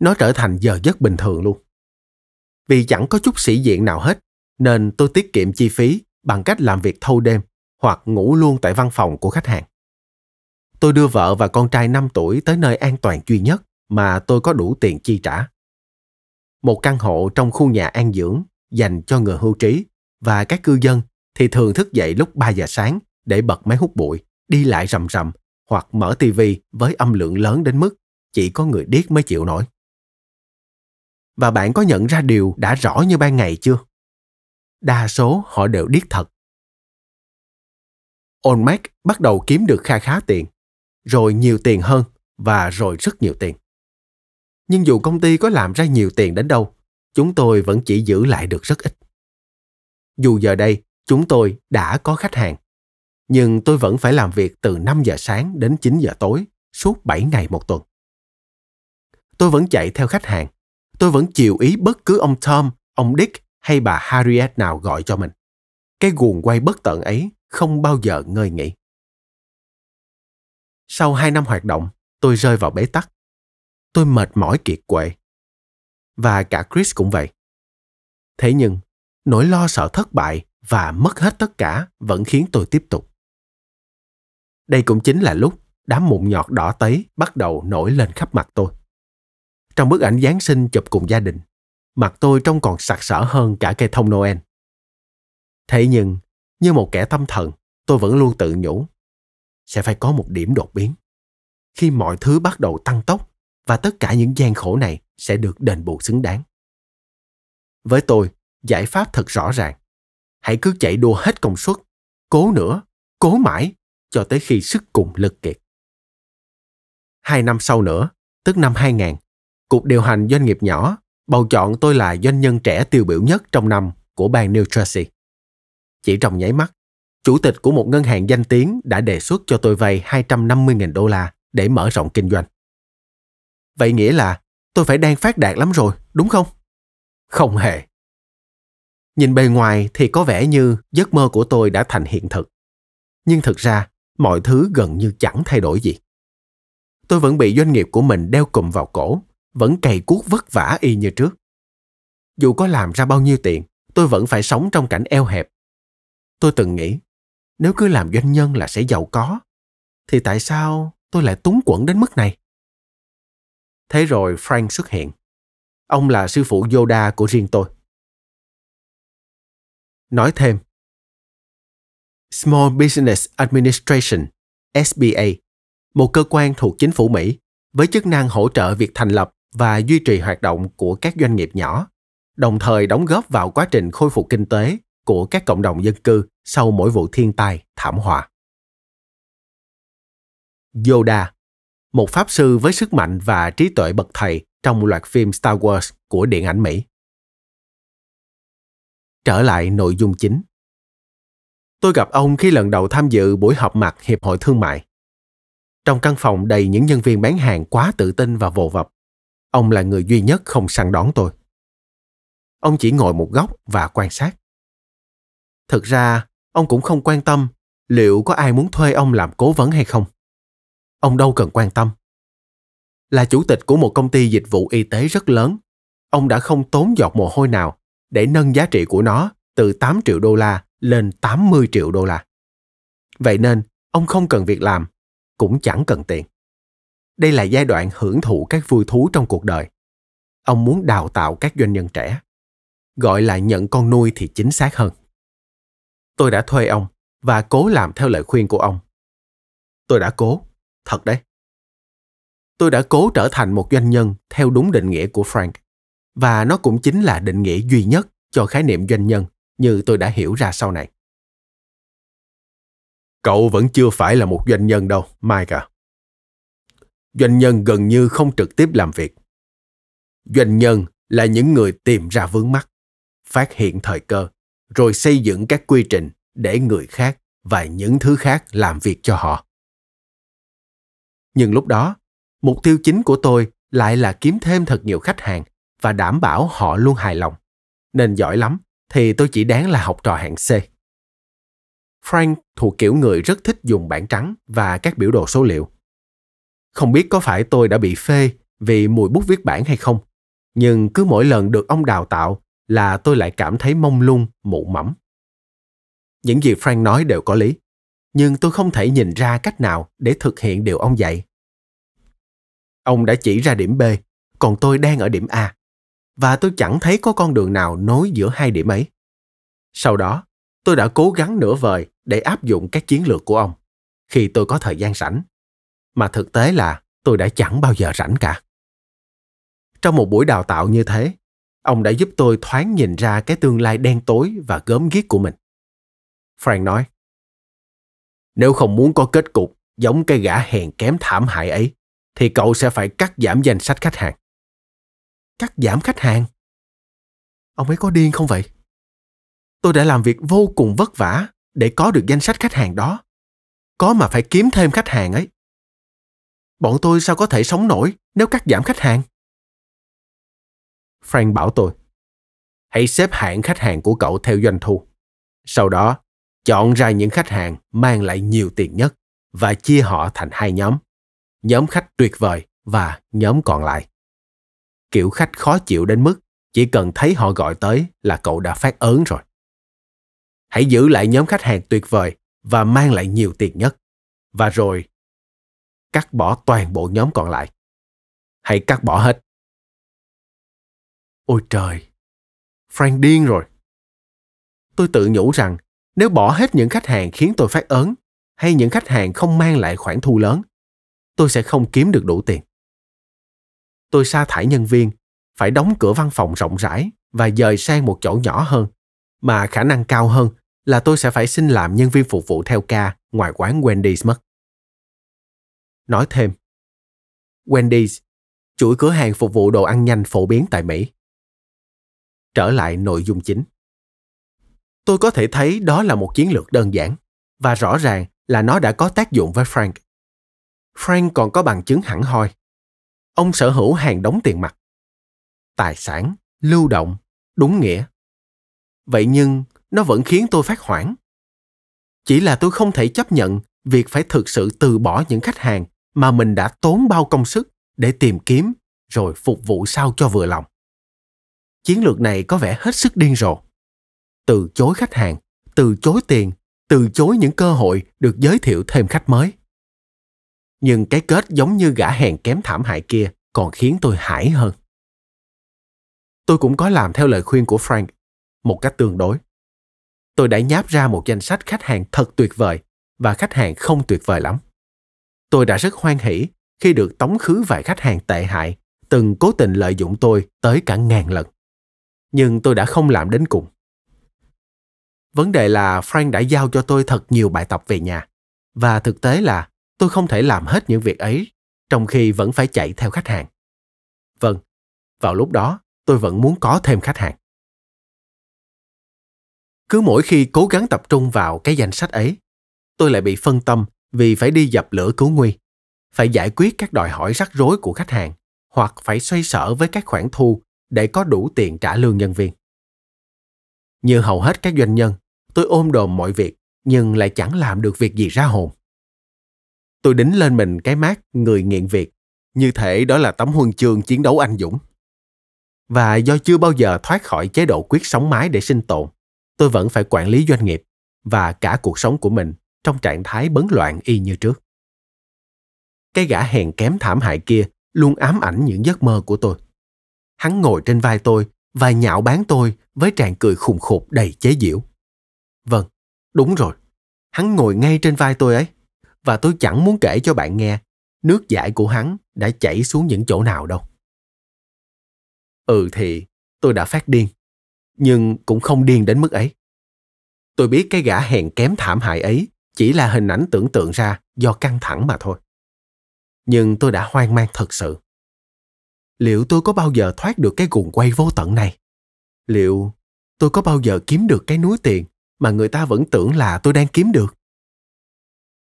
Nó trở thành giờ giấc bình thường luôn. Vì chẳng có chút sĩ diện nào hết, nên tôi tiết kiệm chi phí bằng cách làm việc thâu đêm hoặc ngủ luôn tại văn phòng của khách hàng. Tôi đưa vợ và con trai 5 tuổi tới nơi an toàn duy nhất mà tôi có đủ tiền chi trả một căn hộ trong khu nhà an dưỡng dành cho người hưu trí và các cư dân thì thường thức dậy lúc 3 giờ sáng để bật máy hút bụi, đi lại rầm rầm hoặc mở tivi với âm lượng lớn đến mức chỉ có người điếc mới chịu nổi. Và bạn có nhận ra điều đã rõ như ban ngày chưa? Đa số họ đều điếc thật. Olmec bắt đầu kiếm được kha khá tiền, rồi nhiều tiền hơn và rồi rất nhiều tiền. Nhưng dù công ty có làm ra nhiều tiền đến đâu, chúng tôi vẫn chỉ giữ lại được rất ít. Dù giờ đây chúng tôi đã có khách hàng, nhưng tôi vẫn phải làm việc từ 5 giờ sáng đến 9 giờ tối suốt 7 ngày một tuần. Tôi vẫn chạy theo khách hàng, tôi vẫn chịu ý bất cứ ông Tom, ông Dick hay bà Harriet nào gọi cho mình. Cái guồng quay bất tận ấy không bao giờ ngơi nghỉ. Sau hai năm hoạt động, tôi rơi vào bế tắc tôi mệt mỏi kiệt quệ. Và cả Chris cũng vậy. Thế nhưng, nỗi lo sợ thất bại và mất hết tất cả vẫn khiến tôi tiếp tục. Đây cũng chính là lúc đám mụn nhọt đỏ tấy bắt đầu nổi lên khắp mặt tôi. Trong bức ảnh Giáng sinh chụp cùng gia đình, mặt tôi trông còn sặc sỡ hơn cả cây thông Noel. Thế nhưng, như một kẻ tâm thần, tôi vẫn luôn tự nhủ, sẽ phải có một điểm đột biến. Khi mọi thứ bắt đầu tăng tốc, và tất cả những gian khổ này sẽ được đền bù xứng đáng. Với tôi, giải pháp thật rõ ràng. Hãy cứ chạy đua hết công suất, cố nữa, cố mãi, cho tới khi sức cùng lực kiệt. Hai năm sau nữa, tức năm 2000, Cục điều hành doanh nghiệp nhỏ bầu chọn tôi là doanh nhân trẻ tiêu biểu nhất trong năm của bang New Jersey. Chỉ trong nháy mắt, chủ tịch của một ngân hàng danh tiếng đã đề xuất cho tôi vay 250.000 đô la để mở rộng kinh doanh. Vậy nghĩa là tôi phải đang phát đạt lắm rồi, đúng không? Không hề. Nhìn bề ngoài thì có vẻ như giấc mơ của tôi đã thành hiện thực. Nhưng thực ra, mọi thứ gần như chẳng thay đổi gì. Tôi vẫn bị doanh nghiệp của mình đeo cùm vào cổ, vẫn cày cuốc vất vả y như trước. Dù có làm ra bao nhiêu tiền, tôi vẫn phải sống trong cảnh eo hẹp. Tôi từng nghĩ, nếu cứ làm doanh nhân là sẽ giàu có, thì tại sao tôi lại túng quẫn đến mức này? Thế rồi Frank xuất hiện. Ông là sư phụ Yoda của riêng tôi. Nói thêm, Small Business Administration, SBA, một cơ quan thuộc chính phủ Mỹ với chức năng hỗ trợ việc thành lập và duy trì hoạt động của các doanh nghiệp nhỏ, đồng thời đóng góp vào quá trình khôi phục kinh tế của các cộng đồng dân cư sau mỗi vụ thiên tai, thảm họa. Yoda một pháp sư với sức mạnh và trí tuệ bậc thầy trong loạt phim Star Wars của điện ảnh Mỹ. Trở lại nội dung chính. Tôi gặp ông khi lần đầu tham dự buổi họp mặt Hiệp hội Thương mại. Trong căn phòng đầy những nhân viên bán hàng quá tự tin và vồ vập, ông là người duy nhất không săn đón tôi. Ông chỉ ngồi một góc và quan sát. Thực ra, ông cũng không quan tâm liệu có ai muốn thuê ông làm cố vấn hay không ông đâu cần quan tâm. Là chủ tịch của một công ty dịch vụ y tế rất lớn, ông đã không tốn giọt mồ hôi nào để nâng giá trị của nó từ 8 triệu đô la lên 80 triệu đô la. Vậy nên, ông không cần việc làm, cũng chẳng cần tiền. Đây là giai đoạn hưởng thụ các vui thú trong cuộc đời. Ông muốn đào tạo các doanh nhân trẻ. Gọi là nhận con nuôi thì chính xác hơn. Tôi đã thuê ông và cố làm theo lời khuyên của ông. Tôi đã cố, thật đấy. Tôi đã cố trở thành một doanh nhân theo đúng định nghĩa của Frank và nó cũng chính là định nghĩa duy nhất cho khái niệm doanh nhân như tôi đã hiểu ra sau này. Cậu vẫn chưa phải là một doanh nhân đâu, Mike à. Doanh nhân gần như không trực tiếp làm việc. Doanh nhân là những người tìm ra vướng mắt phát hiện thời cơ, rồi xây dựng các quy trình để người khác và những thứ khác làm việc cho họ. Nhưng lúc đó, mục tiêu chính của tôi lại là kiếm thêm thật nhiều khách hàng và đảm bảo họ luôn hài lòng. Nên giỏi lắm thì tôi chỉ đáng là học trò hạng C. Frank thuộc kiểu người rất thích dùng bảng trắng và các biểu đồ số liệu. Không biết có phải tôi đã bị phê vì mùi bút viết bảng hay không, nhưng cứ mỗi lần được ông đào tạo là tôi lại cảm thấy mông lung, mụ mẫm. Những gì Frank nói đều có lý, nhưng tôi không thể nhìn ra cách nào để thực hiện điều ông dạy. Ông đã chỉ ra điểm B, còn tôi đang ở điểm A. Và tôi chẳng thấy có con đường nào nối giữa hai điểm ấy. Sau đó, tôi đã cố gắng nửa vời để áp dụng các chiến lược của ông khi tôi có thời gian rảnh. Mà thực tế là tôi đã chẳng bao giờ rảnh cả. Trong một buổi đào tạo như thế, ông đã giúp tôi thoáng nhìn ra cái tương lai đen tối và gớm ghiếc của mình. Frank nói, nếu không muốn có kết cục giống cái gã hèn kém thảm hại ấy, thì cậu sẽ phải cắt giảm danh sách khách hàng. Cắt giảm khách hàng? Ông ấy có điên không vậy? Tôi đã làm việc vô cùng vất vả để có được danh sách khách hàng đó. Có mà phải kiếm thêm khách hàng ấy. Bọn tôi sao có thể sống nổi nếu cắt giảm khách hàng? Frank bảo tôi, hãy xếp hạng khách hàng của cậu theo doanh thu. Sau đó, chọn ra những khách hàng mang lại nhiều tiền nhất và chia họ thành hai nhóm nhóm khách tuyệt vời và nhóm còn lại. Kiểu khách khó chịu đến mức chỉ cần thấy họ gọi tới là cậu đã phát ớn rồi. Hãy giữ lại nhóm khách hàng tuyệt vời và mang lại nhiều tiền nhất. Và rồi cắt bỏ toàn bộ nhóm còn lại. Hãy cắt bỏ hết. Ôi trời, Frank điên rồi. Tôi tự nhủ rằng nếu bỏ hết những khách hàng khiến tôi phát ớn hay những khách hàng không mang lại khoản thu lớn tôi sẽ không kiếm được đủ tiền. Tôi sa thải nhân viên, phải đóng cửa văn phòng rộng rãi và dời sang một chỗ nhỏ hơn, mà khả năng cao hơn là tôi sẽ phải xin làm nhân viên phục vụ theo ca ngoài quán Wendy's mất. Nói thêm, Wendy's, chuỗi cửa hàng phục vụ đồ ăn nhanh phổ biến tại Mỹ. Trở lại nội dung chính. Tôi có thể thấy đó là một chiến lược đơn giản và rõ ràng là nó đã có tác dụng với Frank Frank còn có bằng chứng hẳn hoi. Ông sở hữu hàng đống tiền mặt. Tài sản, lưu động, đúng nghĩa. Vậy nhưng nó vẫn khiến tôi phát hoảng. Chỉ là tôi không thể chấp nhận việc phải thực sự từ bỏ những khách hàng mà mình đã tốn bao công sức để tìm kiếm rồi phục vụ sao cho vừa lòng. Chiến lược này có vẻ hết sức điên rồ. Từ chối khách hàng, từ chối tiền, từ chối những cơ hội được giới thiệu thêm khách mới nhưng cái kết giống như gã hèn kém thảm hại kia còn khiến tôi hãi hơn. Tôi cũng có làm theo lời khuyên của Frank, một cách tương đối. Tôi đã nháp ra một danh sách khách hàng thật tuyệt vời và khách hàng không tuyệt vời lắm. Tôi đã rất hoan hỷ khi được tống khứ vài khách hàng tệ hại từng cố tình lợi dụng tôi tới cả ngàn lần. Nhưng tôi đã không làm đến cùng. Vấn đề là Frank đã giao cho tôi thật nhiều bài tập về nhà và thực tế là tôi không thể làm hết những việc ấy trong khi vẫn phải chạy theo khách hàng. Vâng, vào lúc đó tôi vẫn muốn có thêm khách hàng. Cứ mỗi khi cố gắng tập trung vào cái danh sách ấy, tôi lại bị phân tâm vì phải đi dập lửa cứu nguy, phải giải quyết các đòi hỏi rắc rối của khách hàng hoặc phải xoay sở với các khoản thu để có đủ tiền trả lương nhân viên. Như hầu hết các doanh nhân, tôi ôm đồm mọi việc nhưng lại chẳng làm được việc gì ra hồn. Tôi đính lên mình cái mát người nghiện việc, như thể đó là tấm huân chương chiến đấu anh dũng. Và do chưa bao giờ thoát khỏi chế độ quyết sống mái để sinh tồn, tôi vẫn phải quản lý doanh nghiệp và cả cuộc sống của mình trong trạng thái bấn loạn y như trước. Cái gã hèn kém thảm hại kia luôn ám ảnh những giấc mơ của tôi. Hắn ngồi trên vai tôi và nhạo báng tôi với tràn cười khùng khục đầy chế giễu. Vâng, đúng rồi. Hắn ngồi ngay trên vai tôi ấy và tôi chẳng muốn kể cho bạn nghe nước giải của hắn đã chảy xuống những chỗ nào đâu. Ừ thì tôi đã phát điên, nhưng cũng không điên đến mức ấy. Tôi biết cái gã hèn kém thảm hại ấy chỉ là hình ảnh tưởng tượng ra do căng thẳng mà thôi. Nhưng tôi đã hoang mang thật sự. Liệu tôi có bao giờ thoát được cái guồng quay vô tận này? Liệu tôi có bao giờ kiếm được cái núi tiền mà người ta vẫn tưởng là tôi đang kiếm được?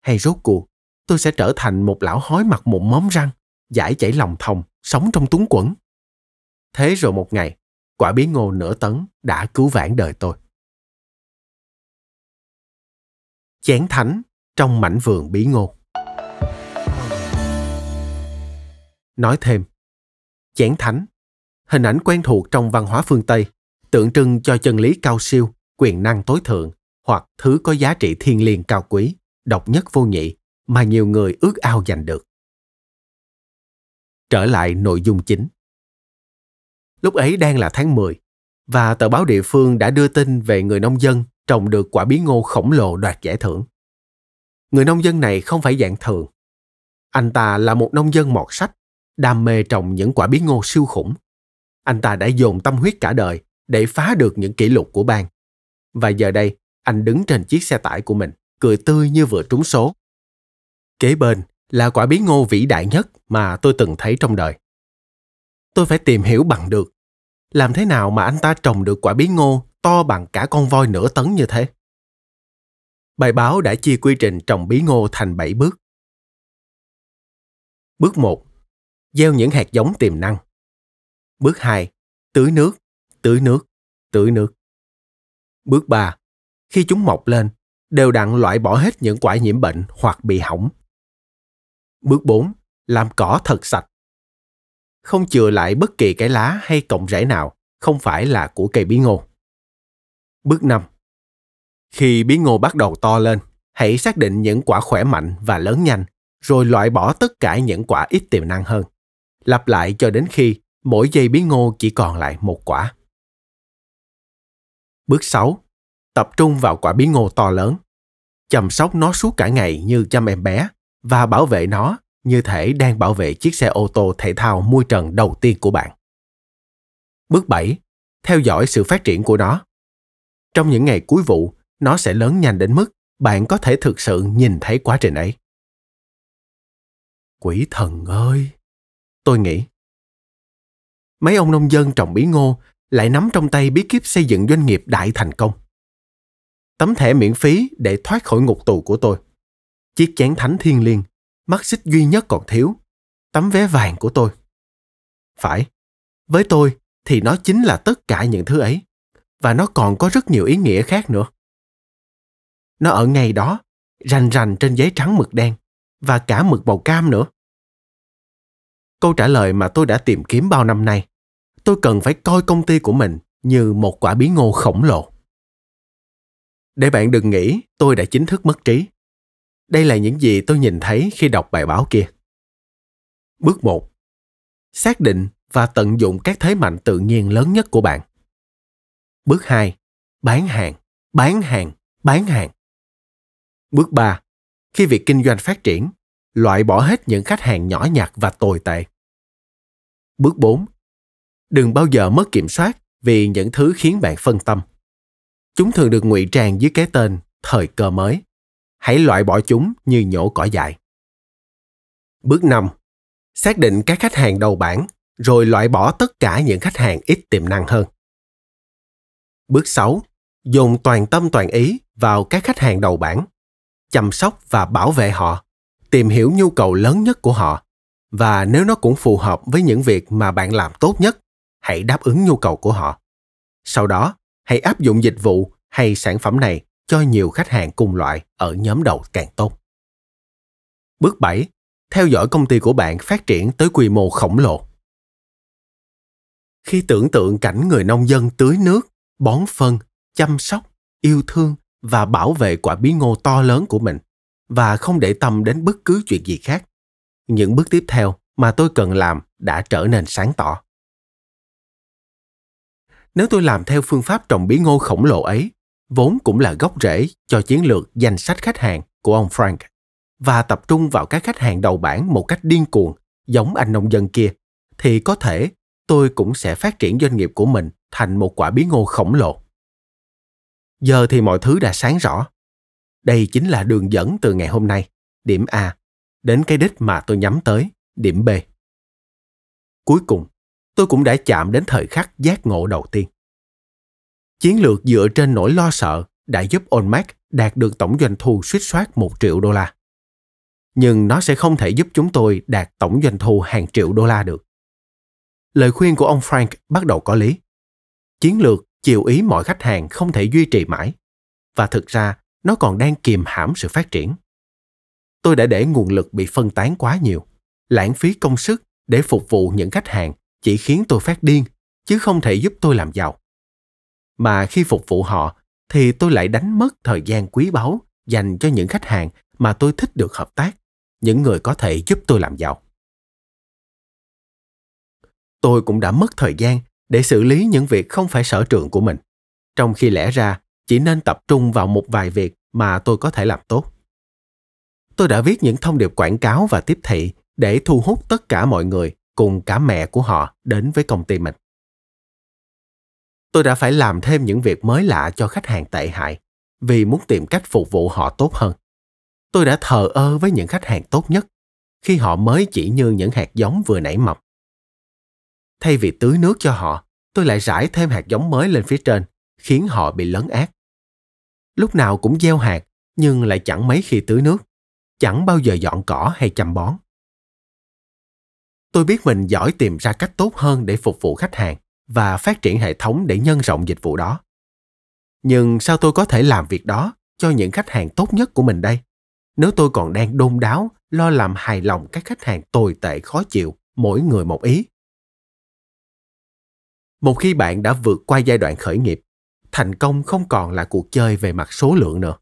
Hay rốt cuộc, tôi sẽ trở thành một lão hói mặt mụn móm răng, giải chảy lòng thòng, sống trong túng quẫn. Thế rồi một ngày, quả bí ngô nửa tấn đã cứu vãn đời tôi. Chén thánh trong mảnh vườn bí ngô. Nói thêm, chén thánh, hình ảnh quen thuộc trong văn hóa phương Tây, tượng trưng cho chân lý cao siêu, quyền năng tối thượng hoặc thứ có giá trị thiên liêng cao quý độc nhất vô nhị mà nhiều người ước ao giành được. Trở lại nội dung chính. Lúc ấy đang là tháng 10 và tờ báo địa phương đã đưa tin về người nông dân trồng được quả bí ngô khổng lồ đoạt giải thưởng. Người nông dân này không phải dạng thường. Anh ta là một nông dân mọt sách, đam mê trồng những quả bí ngô siêu khủng. Anh ta đã dồn tâm huyết cả đời để phá được những kỷ lục của bang. Và giờ đây, anh đứng trên chiếc xe tải của mình cười tươi như vừa trúng số. Kế bên là quả bí ngô vĩ đại nhất mà tôi từng thấy trong đời. Tôi phải tìm hiểu bằng được, làm thế nào mà anh ta trồng được quả bí ngô to bằng cả con voi nửa tấn như thế. Bài báo đã chia quy trình trồng bí ngô thành 7 bước. Bước 1. Gieo những hạt giống tiềm năng. Bước 2. Tưới nước, tưới nước, tưới nước. Bước 3. Khi chúng mọc lên, đều đặn loại bỏ hết những quả nhiễm bệnh hoặc bị hỏng. Bước 4. Làm cỏ thật sạch. Không chừa lại bất kỳ cái lá hay cọng rễ nào không phải là của cây bí ngô. Bước 5. Khi bí ngô bắt đầu to lên, hãy xác định những quả khỏe mạnh và lớn nhanh, rồi loại bỏ tất cả những quả ít tiềm năng hơn. Lặp lại cho đến khi mỗi dây bí ngô chỉ còn lại một quả. Bước 6 tập trung vào quả bí ngô to lớn, chăm sóc nó suốt cả ngày như chăm em bé và bảo vệ nó như thể đang bảo vệ chiếc xe ô tô thể thao mui trần đầu tiên của bạn. Bước 7. Theo dõi sự phát triển của nó. Trong những ngày cuối vụ, nó sẽ lớn nhanh đến mức bạn có thể thực sự nhìn thấy quá trình ấy. Quỷ thần ơi! Tôi nghĩ. Mấy ông nông dân trồng bí ngô lại nắm trong tay bí kíp xây dựng doanh nghiệp đại thành công tấm thẻ miễn phí để thoát khỏi ngục tù của tôi. Chiếc chén thánh thiên liêng, mắt xích duy nhất còn thiếu, tấm vé vàng của tôi. Phải, với tôi thì nó chính là tất cả những thứ ấy, và nó còn có rất nhiều ý nghĩa khác nữa. Nó ở ngay đó, rành rành trên giấy trắng mực đen, và cả mực màu cam nữa. Câu trả lời mà tôi đã tìm kiếm bao năm nay, tôi cần phải coi công ty của mình như một quả bí ngô khổng lồ để bạn đừng nghĩ tôi đã chính thức mất trí. Đây là những gì tôi nhìn thấy khi đọc bài báo kia. Bước 1. Xác định và tận dụng các thế mạnh tự nhiên lớn nhất của bạn. Bước 2. Bán hàng, bán hàng, bán hàng. Bước 3. Khi việc kinh doanh phát triển, loại bỏ hết những khách hàng nhỏ nhặt và tồi tệ. Bước 4. Đừng bao giờ mất kiểm soát vì những thứ khiến bạn phân tâm. Chúng thường được ngụy trang dưới cái tên thời cơ mới. Hãy loại bỏ chúng như nhổ cỏ dại. Bước 5. Xác định các khách hàng đầu bảng, rồi loại bỏ tất cả những khách hàng ít tiềm năng hơn. Bước 6. Dùng toàn tâm toàn ý vào các khách hàng đầu bảng, chăm sóc và bảo vệ họ, tìm hiểu nhu cầu lớn nhất của họ và nếu nó cũng phù hợp với những việc mà bạn làm tốt nhất, hãy đáp ứng nhu cầu của họ. Sau đó, hãy áp dụng dịch vụ hay sản phẩm này cho nhiều khách hàng cùng loại ở nhóm đầu càng tốt. Bước 7. Theo dõi công ty của bạn phát triển tới quy mô khổng lồ. Khi tưởng tượng cảnh người nông dân tưới nước, bón phân, chăm sóc, yêu thương và bảo vệ quả bí ngô to lớn của mình và không để tâm đến bất cứ chuyện gì khác, những bước tiếp theo mà tôi cần làm đã trở nên sáng tỏ. Nếu tôi làm theo phương pháp trồng bí ngô khổng lồ ấy, vốn cũng là gốc rễ cho chiến lược danh sách khách hàng của ông Frank và tập trung vào các khách hàng đầu bảng một cách điên cuồng giống anh nông dân kia, thì có thể tôi cũng sẽ phát triển doanh nghiệp của mình thành một quả bí ngô khổng lồ. Giờ thì mọi thứ đã sáng rõ. Đây chính là đường dẫn từ ngày hôm nay, điểm A, đến cái đích mà tôi nhắm tới, điểm B. Cuối cùng, tôi cũng đã chạm đến thời khắc giác ngộ đầu tiên. Chiến lược dựa trên nỗi lo sợ đã giúp Onmac đạt được tổng doanh thu suýt soát 1 triệu đô la. Nhưng nó sẽ không thể giúp chúng tôi đạt tổng doanh thu hàng triệu đô la được. Lời khuyên của ông Frank bắt đầu có lý. Chiến lược chiều ý mọi khách hàng không thể duy trì mãi và thực ra nó còn đang kiềm hãm sự phát triển. Tôi đã để nguồn lực bị phân tán quá nhiều, lãng phí công sức để phục vụ những khách hàng chỉ khiến tôi phát điên chứ không thể giúp tôi làm giàu mà khi phục vụ họ thì tôi lại đánh mất thời gian quý báu dành cho những khách hàng mà tôi thích được hợp tác những người có thể giúp tôi làm giàu tôi cũng đã mất thời gian để xử lý những việc không phải sở trường của mình trong khi lẽ ra chỉ nên tập trung vào một vài việc mà tôi có thể làm tốt tôi đã viết những thông điệp quảng cáo và tiếp thị để thu hút tất cả mọi người cùng cả mẹ của họ đến với công ty mình. Tôi đã phải làm thêm những việc mới lạ cho khách hàng tệ hại vì muốn tìm cách phục vụ họ tốt hơn. Tôi đã thờ ơ với những khách hàng tốt nhất khi họ mới chỉ như những hạt giống vừa nảy mọc. Thay vì tưới nước cho họ, tôi lại rải thêm hạt giống mới lên phía trên, khiến họ bị lấn át. Lúc nào cũng gieo hạt, nhưng lại chẳng mấy khi tưới nước, chẳng bao giờ dọn cỏ hay chăm bón. Tôi biết mình giỏi tìm ra cách tốt hơn để phục vụ khách hàng và phát triển hệ thống để nhân rộng dịch vụ đó. Nhưng sao tôi có thể làm việc đó cho những khách hàng tốt nhất của mình đây? Nếu tôi còn đang đôn đáo lo làm hài lòng các khách hàng tồi tệ khó chịu, mỗi người một ý. Một khi bạn đã vượt qua giai đoạn khởi nghiệp, thành công không còn là cuộc chơi về mặt số lượng nữa.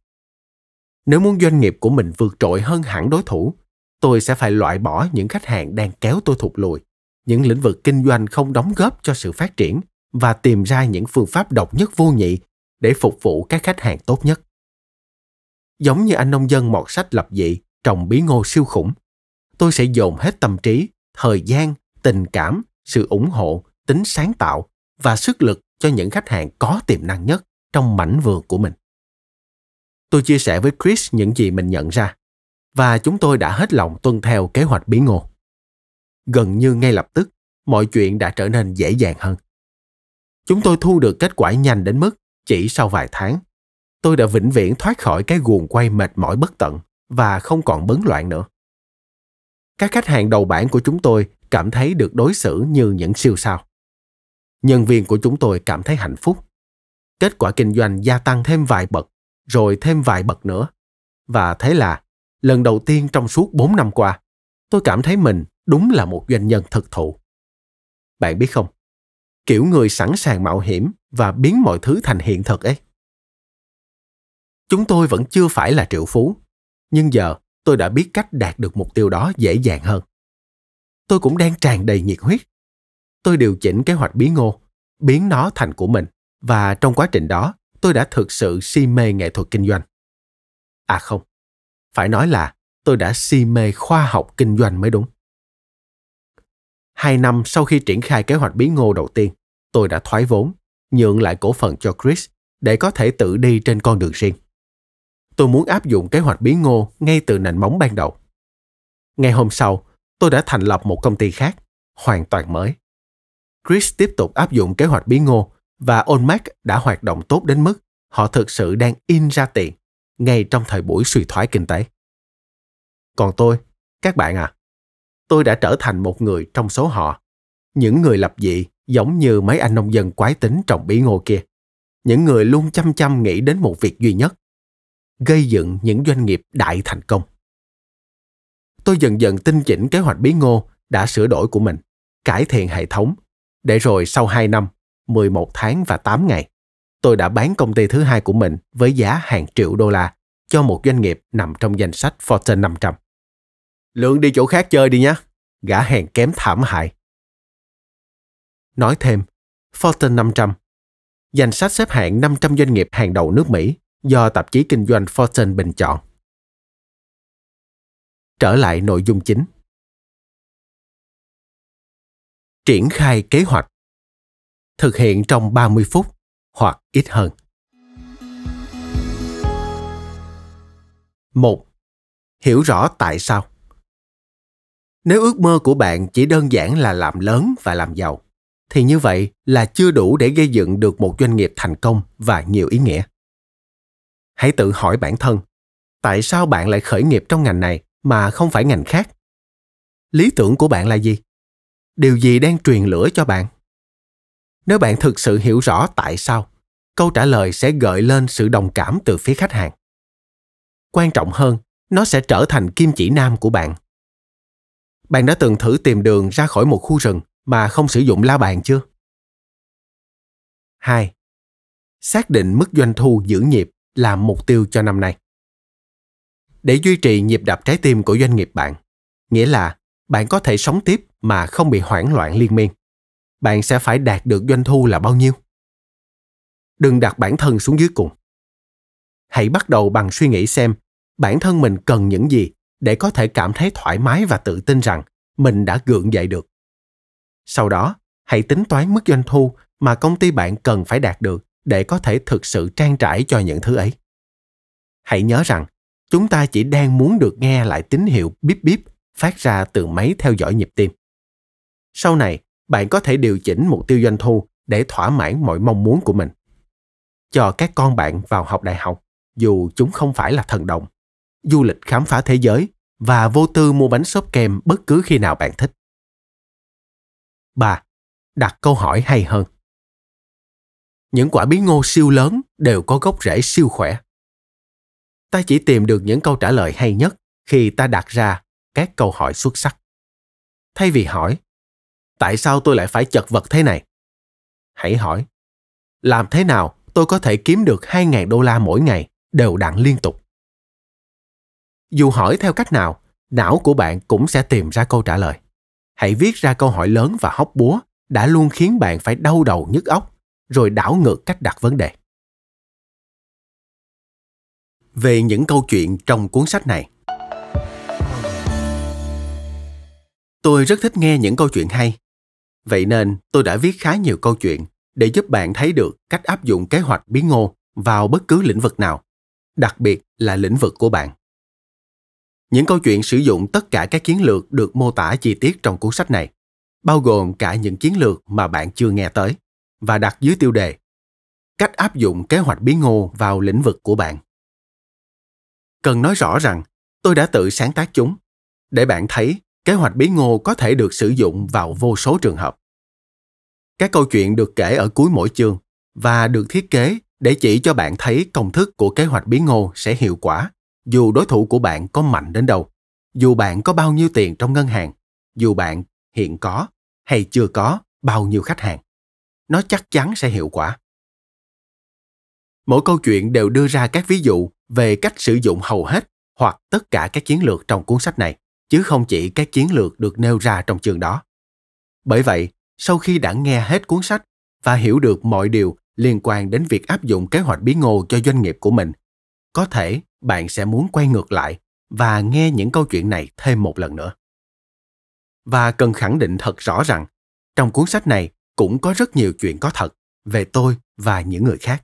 Nếu muốn doanh nghiệp của mình vượt trội hơn hẳn đối thủ, tôi sẽ phải loại bỏ những khách hàng đang kéo tôi thụt lùi những lĩnh vực kinh doanh không đóng góp cho sự phát triển và tìm ra những phương pháp độc nhất vô nhị để phục vụ các khách hàng tốt nhất giống như anh nông dân mọt sách lập dị trồng bí ngô siêu khủng tôi sẽ dồn hết tâm trí thời gian tình cảm sự ủng hộ tính sáng tạo và sức lực cho những khách hàng có tiềm năng nhất trong mảnh vườn của mình tôi chia sẻ với chris những gì mình nhận ra và chúng tôi đã hết lòng tuân theo kế hoạch bí ngô. Gần như ngay lập tức, mọi chuyện đã trở nên dễ dàng hơn. Chúng tôi thu được kết quả nhanh đến mức chỉ sau vài tháng, tôi đã vĩnh viễn thoát khỏi cái guồng quay mệt mỏi bất tận và không còn bấn loạn nữa. Các khách hàng đầu bảng của chúng tôi cảm thấy được đối xử như những siêu sao. Nhân viên của chúng tôi cảm thấy hạnh phúc. Kết quả kinh doanh gia tăng thêm vài bậc, rồi thêm vài bậc nữa. Và thế là lần đầu tiên trong suốt 4 năm qua, tôi cảm thấy mình đúng là một doanh nhân thực thụ. Bạn biết không, kiểu người sẵn sàng mạo hiểm và biến mọi thứ thành hiện thực ấy. Chúng tôi vẫn chưa phải là triệu phú, nhưng giờ tôi đã biết cách đạt được mục tiêu đó dễ dàng hơn. Tôi cũng đang tràn đầy nhiệt huyết. Tôi điều chỉnh kế hoạch bí ngô, biến nó thành của mình và trong quá trình đó tôi đã thực sự si mê nghệ thuật kinh doanh. À không, phải nói là tôi đã si mê khoa học kinh doanh mới đúng hai năm sau khi triển khai kế hoạch bí ngô đầu tiên tôi đã thoái vốn nhượng lại cổ phần cho chris để có thể tự đi trên con đường riêng tôi muốn áp dụng kế hoạch bí ngô ngay từ nền móng ban đầu ngay hôm sau tôi đã thành lập một công ty khác hoàn toàn mới chris tiếp tục áp dụng kế hoạch bí ngô và Olmec đã hoạt động tốt đến mức họ thực sự đang in ra tiền ngay trong thời buổi suy thoái kinh tế. Còn tôi, các bạn à, tôi đã trở thành một người trong số họ. Những người lập dị giống như mấy anh nông dân quái tính trồng bí ngô kia. Những người luôn chăm chăm nghĩ đến một việc duy nhất, gây dựng những doanh nghiệp đại thành công. Tôi dần dần tinh chỉnh kế hoạch bí ngô đã sửa đổi của mình, cải thiện hệ thống, để rồi sau 2 năm, 11 tháng và 8 ngày, tôi đã bán công ty thứ hai của mình với giá hàng triệu đô la cho một doanh nghiệp nằm trong danh sách Fortune 500. Lượng đi chỗ khác chơi đi nhé, gã hàng kém thảm hại. Nói thêm, Fortune 500, danh sách xếp hạng 500 doanh nghiệp hàng đầu nước Mỹ do tạp chí kinh doanh Fortune bình chọn. Trở lại nội dung chính. Triển khai kế hoạch Thực hiện trong 30 phút hoặc ít hơn. 1. Hiểu rõ tại sao. Nếu ước mơ của bạn chỉ đơn giản là làm lớn và làm giàu, thì như vậy là chưa đủ để gây dựng được một doanh nghiệp thành công và nhiều ý nghĩa. Hãy tự hỏi bản thân, tại sao bạn lại khởi nghiệp trong ngành này mà không phải ngành khác? Lý tưởng của bạn là gì? Điều gì đang truyền lửa cho bạn? Nếu bạn thực sự hiểu rõ tại sao, câu trả lời sẽ gợi lên sự đồng cảm từ phía khách hàng. Quan trọng hơn, nó sẽ trở thành kim chỉ nam của bạn. Bạn đã từng thử tìm đường ra khỏi một khu rừng mà không sử dụng la bàn chưa? 2. Xác định mức doanh thu giữ nhịp là mục tiêu cho năm nay. Để duy trì nhịp đập trái tim của doanh nghiệp bạn, nghĩa là bạn có thể sống tiếp mà không bị hoảng loạn liên miên bạn sẽ phải đạt được doanh thu là bao nhiêu đừng đặt bản thân xuống dưới cùng hãy bắt đầu bằng suy nghĩ xem bản thân mình cần những gì để có thể cảm thấy thoải mái và tự tin rằng mình đã gượng dậy được sau đó hãy tính toán mức doanh thu mà công ty bạn cần phải đạt được để có thể thực sự trang trải cho những thứ ấy hãy nhớ rằng chúng ta chỉ đang muốn được nghe lại tín hiệu bíp bíp phát ra từ máy theo dõi nhịp tim sau này bạn có thể điều chỉnh mục tiêu doanh thu để thỏa mãn mọi mong muốn của mình. Cho các con bạn vào học đại học, dù chúng không phải là thần đồng, du lịch khám phá thế giới và vô tư mua bánh xốp kem bất cứ khi nào bạn thích. 3. Đặt câu hỏi hay hơn. Những quả bí ngô siêu lớn đều có gốc rễ siêu khỏe. Ta chỉ tìm được những câu trả lời hay nhất khi ta đặt ra các câu hỏi xuất sắc. Thay vì hỏi tại sao tôi lại phải chật vật thế này? Hãy hỏi, làm thế nào tôi có thể kiếm được 2.000 đô la mỗi ngày đều đặn liên tục? Dù hỏi theo cách nào, não của bạn cũng sẽ tìm ra câu trả lời. Hãy viết ra câu hỏi lớn và hóc búa đã luôn khiến bạn phải đau đầu nhức óc, rồi đảo ngược cách đặt vấn đề. Về những câu chuyện trong cuốn sách này, Tôi rất thích nghe những câu chuyện hay Vậy nên tôi đã viết khá nhiều câu chuyện để giúp bạn thấy được cách áp dụng kế hoạch bí ngô vào bất cứ lĩnh vực nào, đặc biệt là lĩnh vực của bạn. Những câu chuyện sử dụng tất cả các chiến lược được mô tả chi tiết trong cuốn sách này, bao gồm cả những chiến lược mà bạn chưa nghe tới và đặt dưới tiêu đề Cách áp dụng kế hoạch bí ngô vào lĩnh vực của bạn. Cần nói rõ rằng tôi đã tự sáng tác chúng để bạn thấy kế hoạch bí ngô có thể được sử dụng vào vô số trường hợp. Các câu chuyện được kể ở cuối mỗi chương và được thiết kế để chỉ cho bạn thấy công thức của kế hoạch bí ngô sẽ hiệu quả dù đối thủ của bạn có mạnh đến đâu, dù bạn có bao nhiêu tiền trong ngân hàng, dù bạn hiện có hay chưa có bao nhiêu khách hàng. Nó chắc chắn sẽ hiệu quả. Mỗi câu chuyện đều đưa ra các ví dụ về cách sử dụng hầu hết hoặc tất cả các chiến lược trong cuốn sách này chứ không chỉ các chiến lược được nêu ra trong chương đó. Bởi vậy, sau khi đã nghe hết cuốn sách và hiểu được mọi điều liên quan đến việc áp dụng kế hoạch bí ngô cho doanh nghiệp của mình, có thể bạn sẽ muốn quay ngược lại và nghe những câu chuyện này thêm một lần nữa. Và cần khẳng định thật rõ rằng, trong cuốn sách này cũng có rất nhiều chuyện có thật về tôi và những người khác.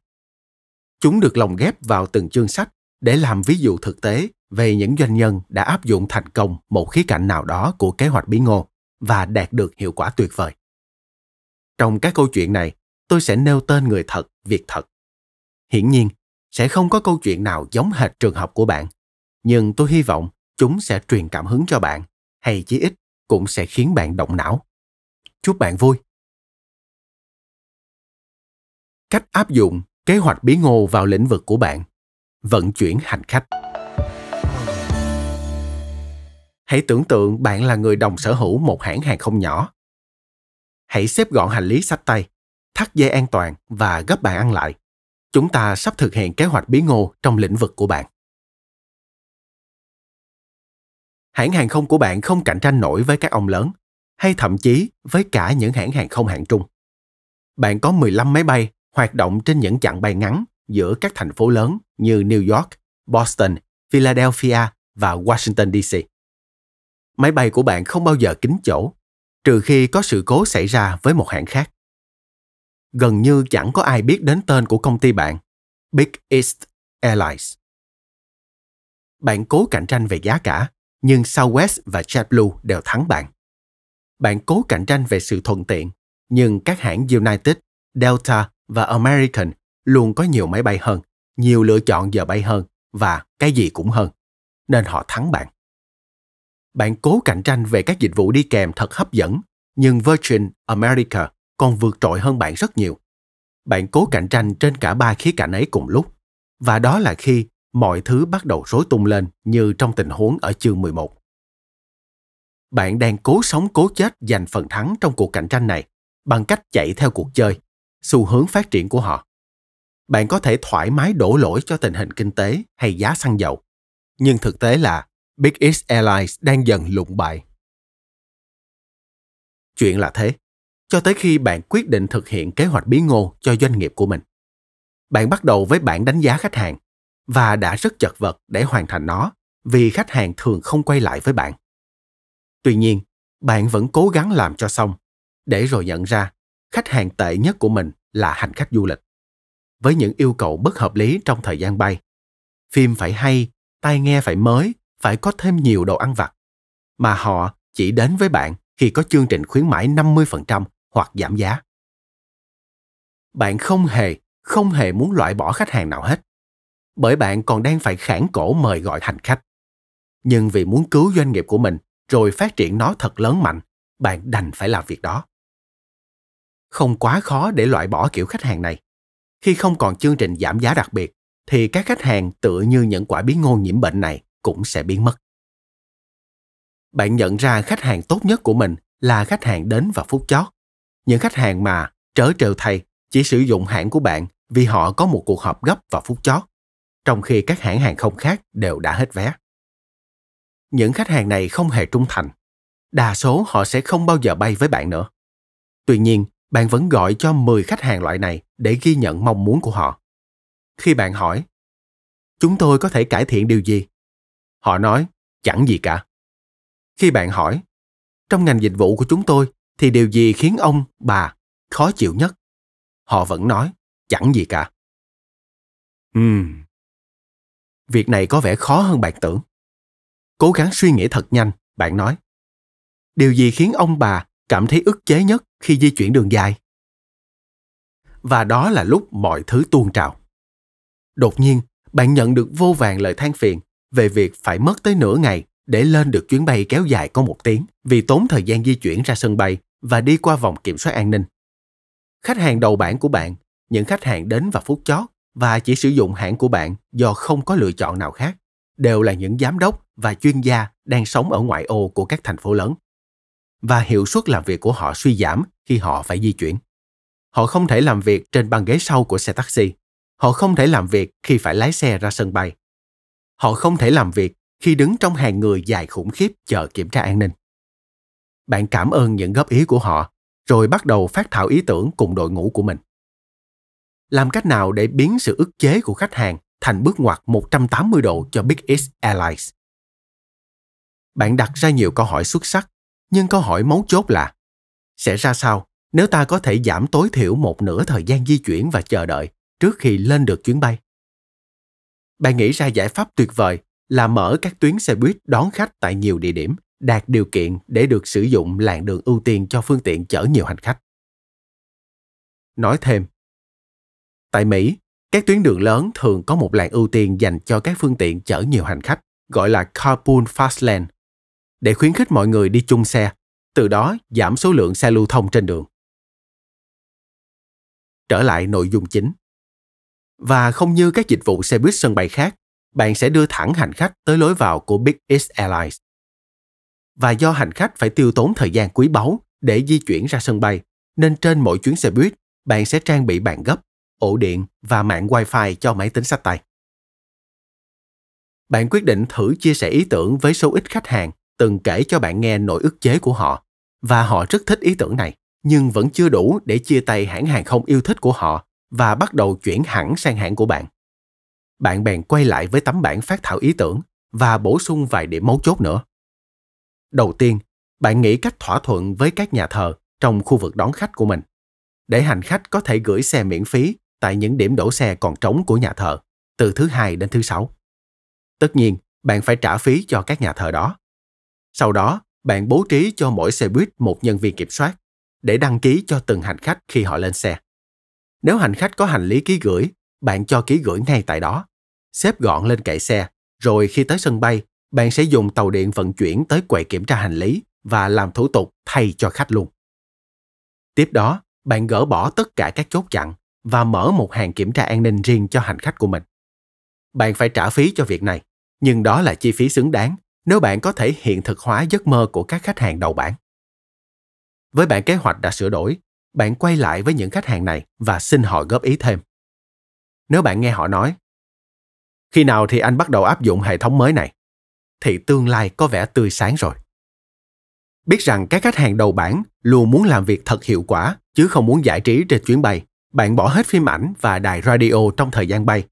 Chúng được lồng ghép vào từng chương sách để làm ví dụ thực tế về những doanh nhân đã áp dụng thành công một khía cạnh nào đó của kế hoạch bí ngô và đạt được hiệu quả tuyệt vời. Trong các câu chuyện này, tôi sẽ nêu tên người thật, việc thật. Hiển nhiên, sẽ không có câu chuyện nào giống hệt trường hợp của bạn, nhưng tôi hy vọng chúng sẽ truyền cảm hứng cho bạn, hay chí ít cũng sẽ khiến bạn động não. Chúc bạn vui! Cách áp dụng kế hoạch bí ngô vào lĩnh vực của bạn vận chuyển hành khách hãy tưởng tượng bạn là người đồng sở hữu một hãng hàng không nhỏ. Hãy xếp gọn hành lý sách tay, thắt dây an toàn và gấp bàn ăn lại. Chúng ta sắp thực hiện kế hoạch bí ngô trong lĩnh vực của bạn. Hãng hàng không của bạn không cạnh tranh nổi với các ông lớn, hay thậm chí với cả những hãng hàng không hạng trung. Bạn có 15 máy bay hoạt động trên những chặng bay ngắn giữa các thành phố lớn như New York, Boston, Philadelphia và Washington DC máy bay của bạn không bao giờ kín chỗ, trừ khi có sự cố xảy ra với một hãng khác. Gần như chẳng có ai biết đến tên của công ty bạn, Big East Airlines. Bạn cố cạnh tranh về giá cả, nhưng Southwest và JetBlue đều thắng bạn. Bạn cố cạnh tranh về sự thuận tiện, nhưng các hãng United, Delta và American luôn có nhiều máy bay hơn, nhiều lựa chọn giờ bay hơn và cái gì cũng hơn, nên họ thắng bạn bạn cố cạnh tranh về các dịch vụ đi kèm thật hấp dẫn, nhưng Virgin America còn vượt trội hơn bạn rất nhiều. Bạn cố cạnh tranh trên cả ba khía cạnh ấy cùng lúc, và đó là khi mọi thứ bắt đầu rối tung lên như trong tình huống ở chương 11. Bạn đang cố sống cố chết giành phần thắng trong cuộc cạnh tranh này bằng cách chạy theo cuộc chơi, xu hướng phát triển của họ. Bạn có thể thoải mái đổ lỗi cho tình hình kinh tế hay giá xăng dầu, nhưng thực tế là Big East Airlines đang dần lụng bại. Chuyện là thế, cho tới khi bạn quyết định thực hiện kế hoạch bí ngô cho doanh nghiệp của mình. Bạn bắt đầu với bản đánh giá khách hàng và đã rất chật vật để hoàn thành nó vì khách hàng thường không quay lại với bạn. Tuy nhiên, bạn vẫn cố gắng làm cho xong để rồi nhận ra khách hàng tệ nhất của mình là hành khách du lịch. Với những yêu cầu bất hợp lý trong thời gian bay, phim phải hay, tai nghe phải mới phải có thêm nhiều đồ ăn vặt, mà họ chỉ đến với bạn khi có chương trình khuyến mãi 50% hoặc giảm giá. Bạn không hề, không hề muốn loại bỏ khách hàng nào hết, bởi bạn còn đang phải khản cổ mời gọi thành khách. Nhưng vì muốn cứu doanh nghiệp của mình rồi phát triển nó thật lớn mạnh, bạn đành phải làm việc đó. Không quá khó để loại bỏ kiểu khách hàng này. Khi không còn chương trình giảm giá đặc biệt, thì các khách hàng tựa như những quả bí ngô nhiễm bệnh này cũng sẽ biến mất. Bạn nhận ra khách hàng tốt nhất của mình là khách hàng đến vào phút chót. Những khách hàng mà trở trêu thay chỉ sử dụng hãng của bạn vì họ có một cuộc họp gấp vào phút chót, trong khi các hãng hàng không khác đều đã hết vé. Những khách hàng này không hề trung thành. Đa số họ sẽ không bao giờ bay với bạn nữa. Tuy nhiên, bạn vẫn gọi cho 10 khách hàng loại này để ghi nhận mong muốn của họ. Khi bạn hỏi, chúng tôi có thể cải thiện điều gì Họ nói, chẳng gì cả. Khi bạn hỏi, trong ngành dịch vụ của chúng tôi thì điều gì khiến ông, bà khó chịu nhất? Họ vẫn nói, chẳng gì cả. Ừm. Việc này có vẻ khó hơn bạn tưởng. Cố gắng suy nghĩ thật nhanh, bạn nói. Điều gì khiến ông bà cảm thấy ức chế nhất khi di chuyển đường dài? Và đó là lúc mọi thứ tuôn trào. Đột nhiên, bạn nhận được vô vàng lời than phiền về việc phải mất tới nửa ngày để lên được chuyến bay kéo dài có một tiếng vì tốn thời gian di chuyển ra sân bay và đi qua vòng kiểm soát an ninh. Khách hàng đầu bảng của bạn, những khách hàng đến và phút chót và chỉ sử dụng hãng của bạn do không có lựa chọn nào khác, đều là những giám đốc và chuyên gia đang sống ở ngoại ô của các thành phố lớn. Và hiệu suất làm việc của họ suy giảm khi họ phải di chuyển. Họ không thể làm việc trên băng ghế sau của xe taxi. Họ không thể làm việc khi phải lái xe ra sân bay Họ không thể làm việc khi đứng trong hàng người dài khủng khiếp chờ kiểm tra an ninh. Bạn cảm ơn những góp ý của họ, rồi bắt đầu phát thảo ý tưởng cùng đội ngũ của mình. Làm cách nào để biến sự ức chế của khách hàng thành bước ngoặt 180 độ cho Big X Airlines? Bạn đặt ra nhiều câu hỏi xuất sắc, nhưng câu hỏi mấu chốt là sẽ ra sao nếu ta có thể giảm tối thiểu một nửa thời gian di chuyển và chờ đợi trước khi lên được chuyến bay? Bạn nghĩ ra giải pháp tuyệt vời là mở các tuyến xe buýt đón khách tại nhiều địa điểm, đạt điều kiện để được sử dụng làn đường ưu tiên cho phương tiện chở nhiều hành khách. Nói thêm, tại Mỹ, các tuyến đường lớn thường có một làn ưu tiên dành cho các phương tiện chở nhiều hành khách, gọi là carpool fast lane, để khuyến khích mọi người đi chung xe, từ đó giảm số lượng xe lưu thông trên đường. Trở lại nội dung chính. Và không như các dịch vụ xe buýt sân bay khác, bạn sẽ đưa thẳng hành khách tới lối vào của Big X Airlines. Và do hành khách phải tiêu tốn thời gian quý báu để di chuyển ra sân bay, nên trên mỗi chuyến xe buýt, bạn sẽ trang bị bàn gấp, ổ điện và mạng Wi-Fi cho máy tính sách tay. Bạn quyết định thử chia sẻ ý tưởng với số ít khách hàng từng kể cho bạn nghe nỗi ức chế của họ và họ rất thích ý tưởng này nhưng vẫn chưa đủ để chia tay hãng hàng không yêu thích của họ và bắt đầu chuyển hẳn sang hãng của bạn. Bạn bèn quay lại với tấm bản phát thảo ý tưởng và bổ sung vài điểm mấu chốt nữa. Đầu tiên, bạn nghĩ cách thỏa thuận với các nhà thờ trong khu vực đón khách của mình để hành khách có thể gửi xe miễn phí tại những điểm đổ xe còn trống của nhà thờ từ thứ hai đến thứ sáu. Tất nhiên, bạn phải trả phí cho các nhà thờ đó. Sau đó, bạn bố trí cho mỗi xe buýt một nhân viên kiểm soát để đăng ký cho từng hành khách khi họ lên xe. Nếu hành khách có hành lý ký gửi, bạn cho ký gửi ngay tại đó. Xếp gọn lên kệ xe, rồi khi tới sân bay, bạn sẽ dùng tàu điện vận chuyển tới quầy kiểm tra hành lý và làm thủ tục thay cho khách luôn. Tiếp đó, bạn gỡ bỏ tất cả các chốt chặn và mở một hàng kiểm tra an ninh riêng cho hành khách của mình. Bạn phải trả phí cho việc này, nhưng đó là chi phí xứng đáng nếu bạn có thể hiện thực hóa giấc mơ của các khách hàng đầu bảng. Với bản kế hoạch đã sửa đổi, bạn quay lại với những khách hàng này và xin họ góp ý thêm. Nếu bạn nghe họ nói, khi nào thì anh bắt đầu áp dụng hệ thống mới này, thì tương lai có vẻ tươi sáng rồi. Biết rằng các khách hàng đầu bản luôn muốn làm việc thật hiệu quả chứ không muốn giải trí trên chuyến bay. Bạn bỏ hết phim ảnh và đài radio trong thời gian bay.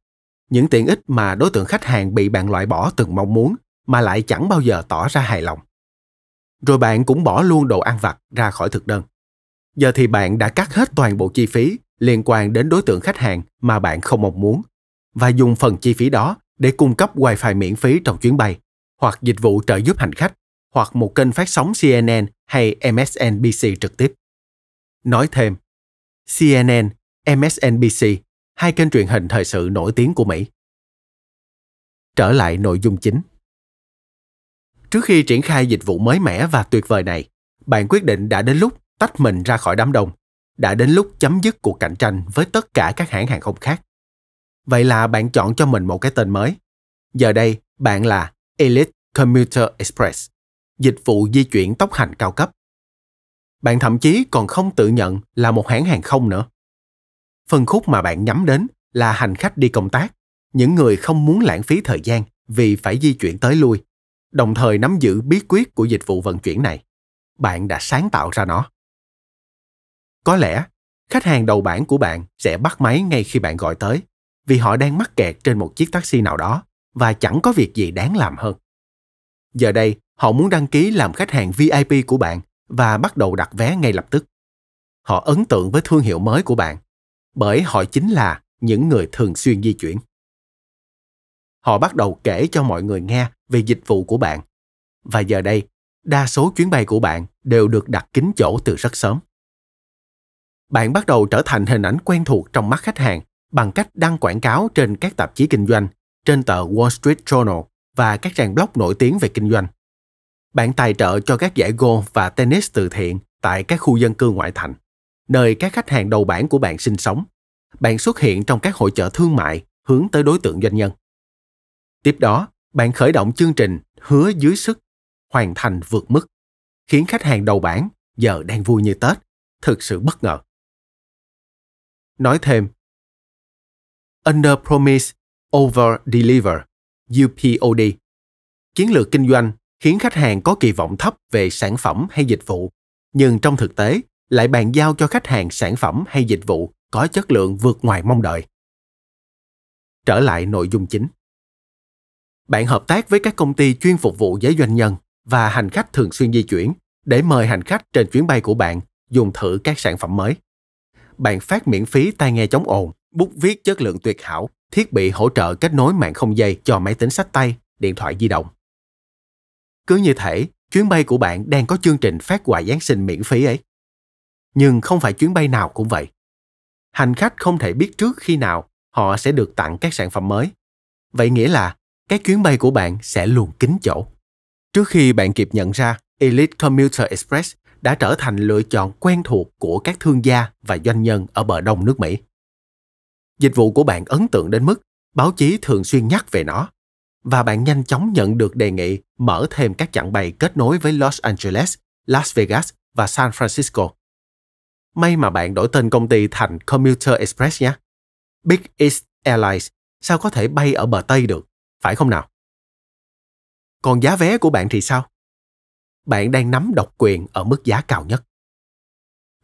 Những tiện ích mà đối tượng khách hàng bị bạn loại bỏ từng mong muốn mà lại chẳng bao giờ tỏ ra hài lòng. Rồi bạn cũng bỏ luôn đồ ăn vặt ra khỏi thực đơn. Giờ thì bạn đã cắt hết toàn bộ chi phí liên quan đến đối tượng khách hàng mà bạn không mong muốn và dùng phần chi phí đó để cung cấp wifi miễn phí trong chuyến bay hoặc dịch vụ trợ giúp hành khách hoặc một kênh phát sóng CNN hay MSNBC trực tiếp. Nói thêm, CNN, MSNBC, hai kênh truyền hình thời sự nổi tiếng của Mỹ. Trở lại nội dung chính. Trước khi triển khai dịch vụ mới mẻ và tuyệt vời này, bạn quyết định đã đến lúc tách mình ra khỏi đám đông, đã đến lúc chấm dứt cuộc cạnh tranh với tất cả các hãng hàng không khác. Vậy là bạn chọn cho mình một cái tên mới. Giờ đây, bạn là Elite Commuter Express, dịch vụ di chuyển tốc hành cao cấp. Bạn thậm chí còn không tự nhận là một hãng hàng không nữa. Phân khúc mà bạn nhắm đến là hành khách đi công tác, những người không muốn lãng phí thời gian vì phải di chuyển tới lui, đồng thời nắm giữ bí quyết của dịch vụ vận chuyển này. Bạn đã sáng tạo ra nó. Có lẽ, khách hàng đầu bảng của bạn sẽ bắt máy ngay khi bạn gọi tới vì họ đang mắc kẹt trên một chiếc taxi nào đó và chẳng có việc gì đáng làm hơn. Giờ đây, họ muốn đăng ký làm khách hàng VIP của bạn và bắt đầu đặt vé ngay lập tức. Họ ấn tượng với thương hiệu mới của bạn bởi họ chính là những người thường xuyên di chuyển. Họ bắt đầu kể cho mọi người nghe về dịch vụ của bạn. Và giờ đây, đa số chuyến bay của bạn đều được đặt kín chỗ từ rất sớm bạn bắt đầu trở thành hình ảnh quen thuộc trong mắt khách hàng bằng cách đăng quảng cáo trên các tạp chí kinh doanh, trên tờ Wall Street Journal và các trang blog nổi tiếng về kinh doanh. Bạn tài trợ cho các giải golf và tennis từ thiện tại các khu dân cư ngoại thành, nơi các khách hàng đầu bảng của bạn sinh sống. Bạn xuất hiện trong các hội chợ thương mại hướng tới đối tượng doanh nhân. Tiếp đó, bạn khởi động chương trình hứa dưới sức, hoàn thành vượt mức, khiến khách hàng đầu bảng giờ đang vui như Tết, thực sự bất ngờ nói thêm Under Promise, Over Deliver, UPOD. Chiến lược kinh doanh khiến khách hàng có kỳ vọng thấp về sản phẩm hay dịch vụ, nhưng trong thực tế lại bàn giao cho khách hàng sản phẩm hay dịch vụ có chất lượng vượt ngoài mong đợi. Trở lại nội dung chính. Bạn hợp tác với các công ty chuyên phục vụ giới doanh nhân và hành khách thường xuyên di chuyển để mời hành khách trên chuyến bay của bạn dùng thử các sản phẩm mới bạn phát miễn phí tai nghe chống ồn, bút viết chất lượng tuyệt hảo, thiết bị hỗ trợ kết nối mạng không dây cho máy tính sách tay, điện thoại di động. Cứ như thể, chuyến bay của bạn đang có chương trình phát quà Giáng sinh miễn phí ấy. Nhưng không phải chuyến bay nào cũng vậy. Hành khách không thể biết trước khi nào họ sẽ được tặng các sản phẩm mới. Vậy nghĩa là các chuyến bay của bạn sẽ luôn kín chỗ. Trước khi bạn kịp nhận ra, Elite Commuter Express đã trở thành lựa chọn quen thuộc của các thương gia và doanh nhân ở bờ đông nước Mỹ. Dịch vụ của bạn ấn tượng đến mức báo chí thường xuyên nhắc về nó và bạn nhanh chóng nhận được đề nghị mở thêm các chặng bay kết nối với Los Angeles, Las Vegas và San Francisco. May mà bạn đổi tên công ty thành Commuter Express nhé. Big East Airlines sao có thể bay ở bờ Tây được, phải không nào? Còn giá vé của bạn thì sao? bạn đang nắm độc quyền ở mức giá cao nhất.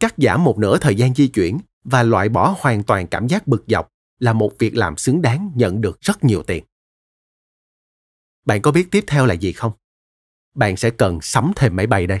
Cắt giảm một nửa thời gian di chuyển và loại bỏ hoàn toàn cảm giác bực dọc là một việc làm xứng đáng nhận được rất nhiều tiền. Bạn có biết tiếp theo là gì không? Bạn sẽ cần sắm thêm máy bay đây.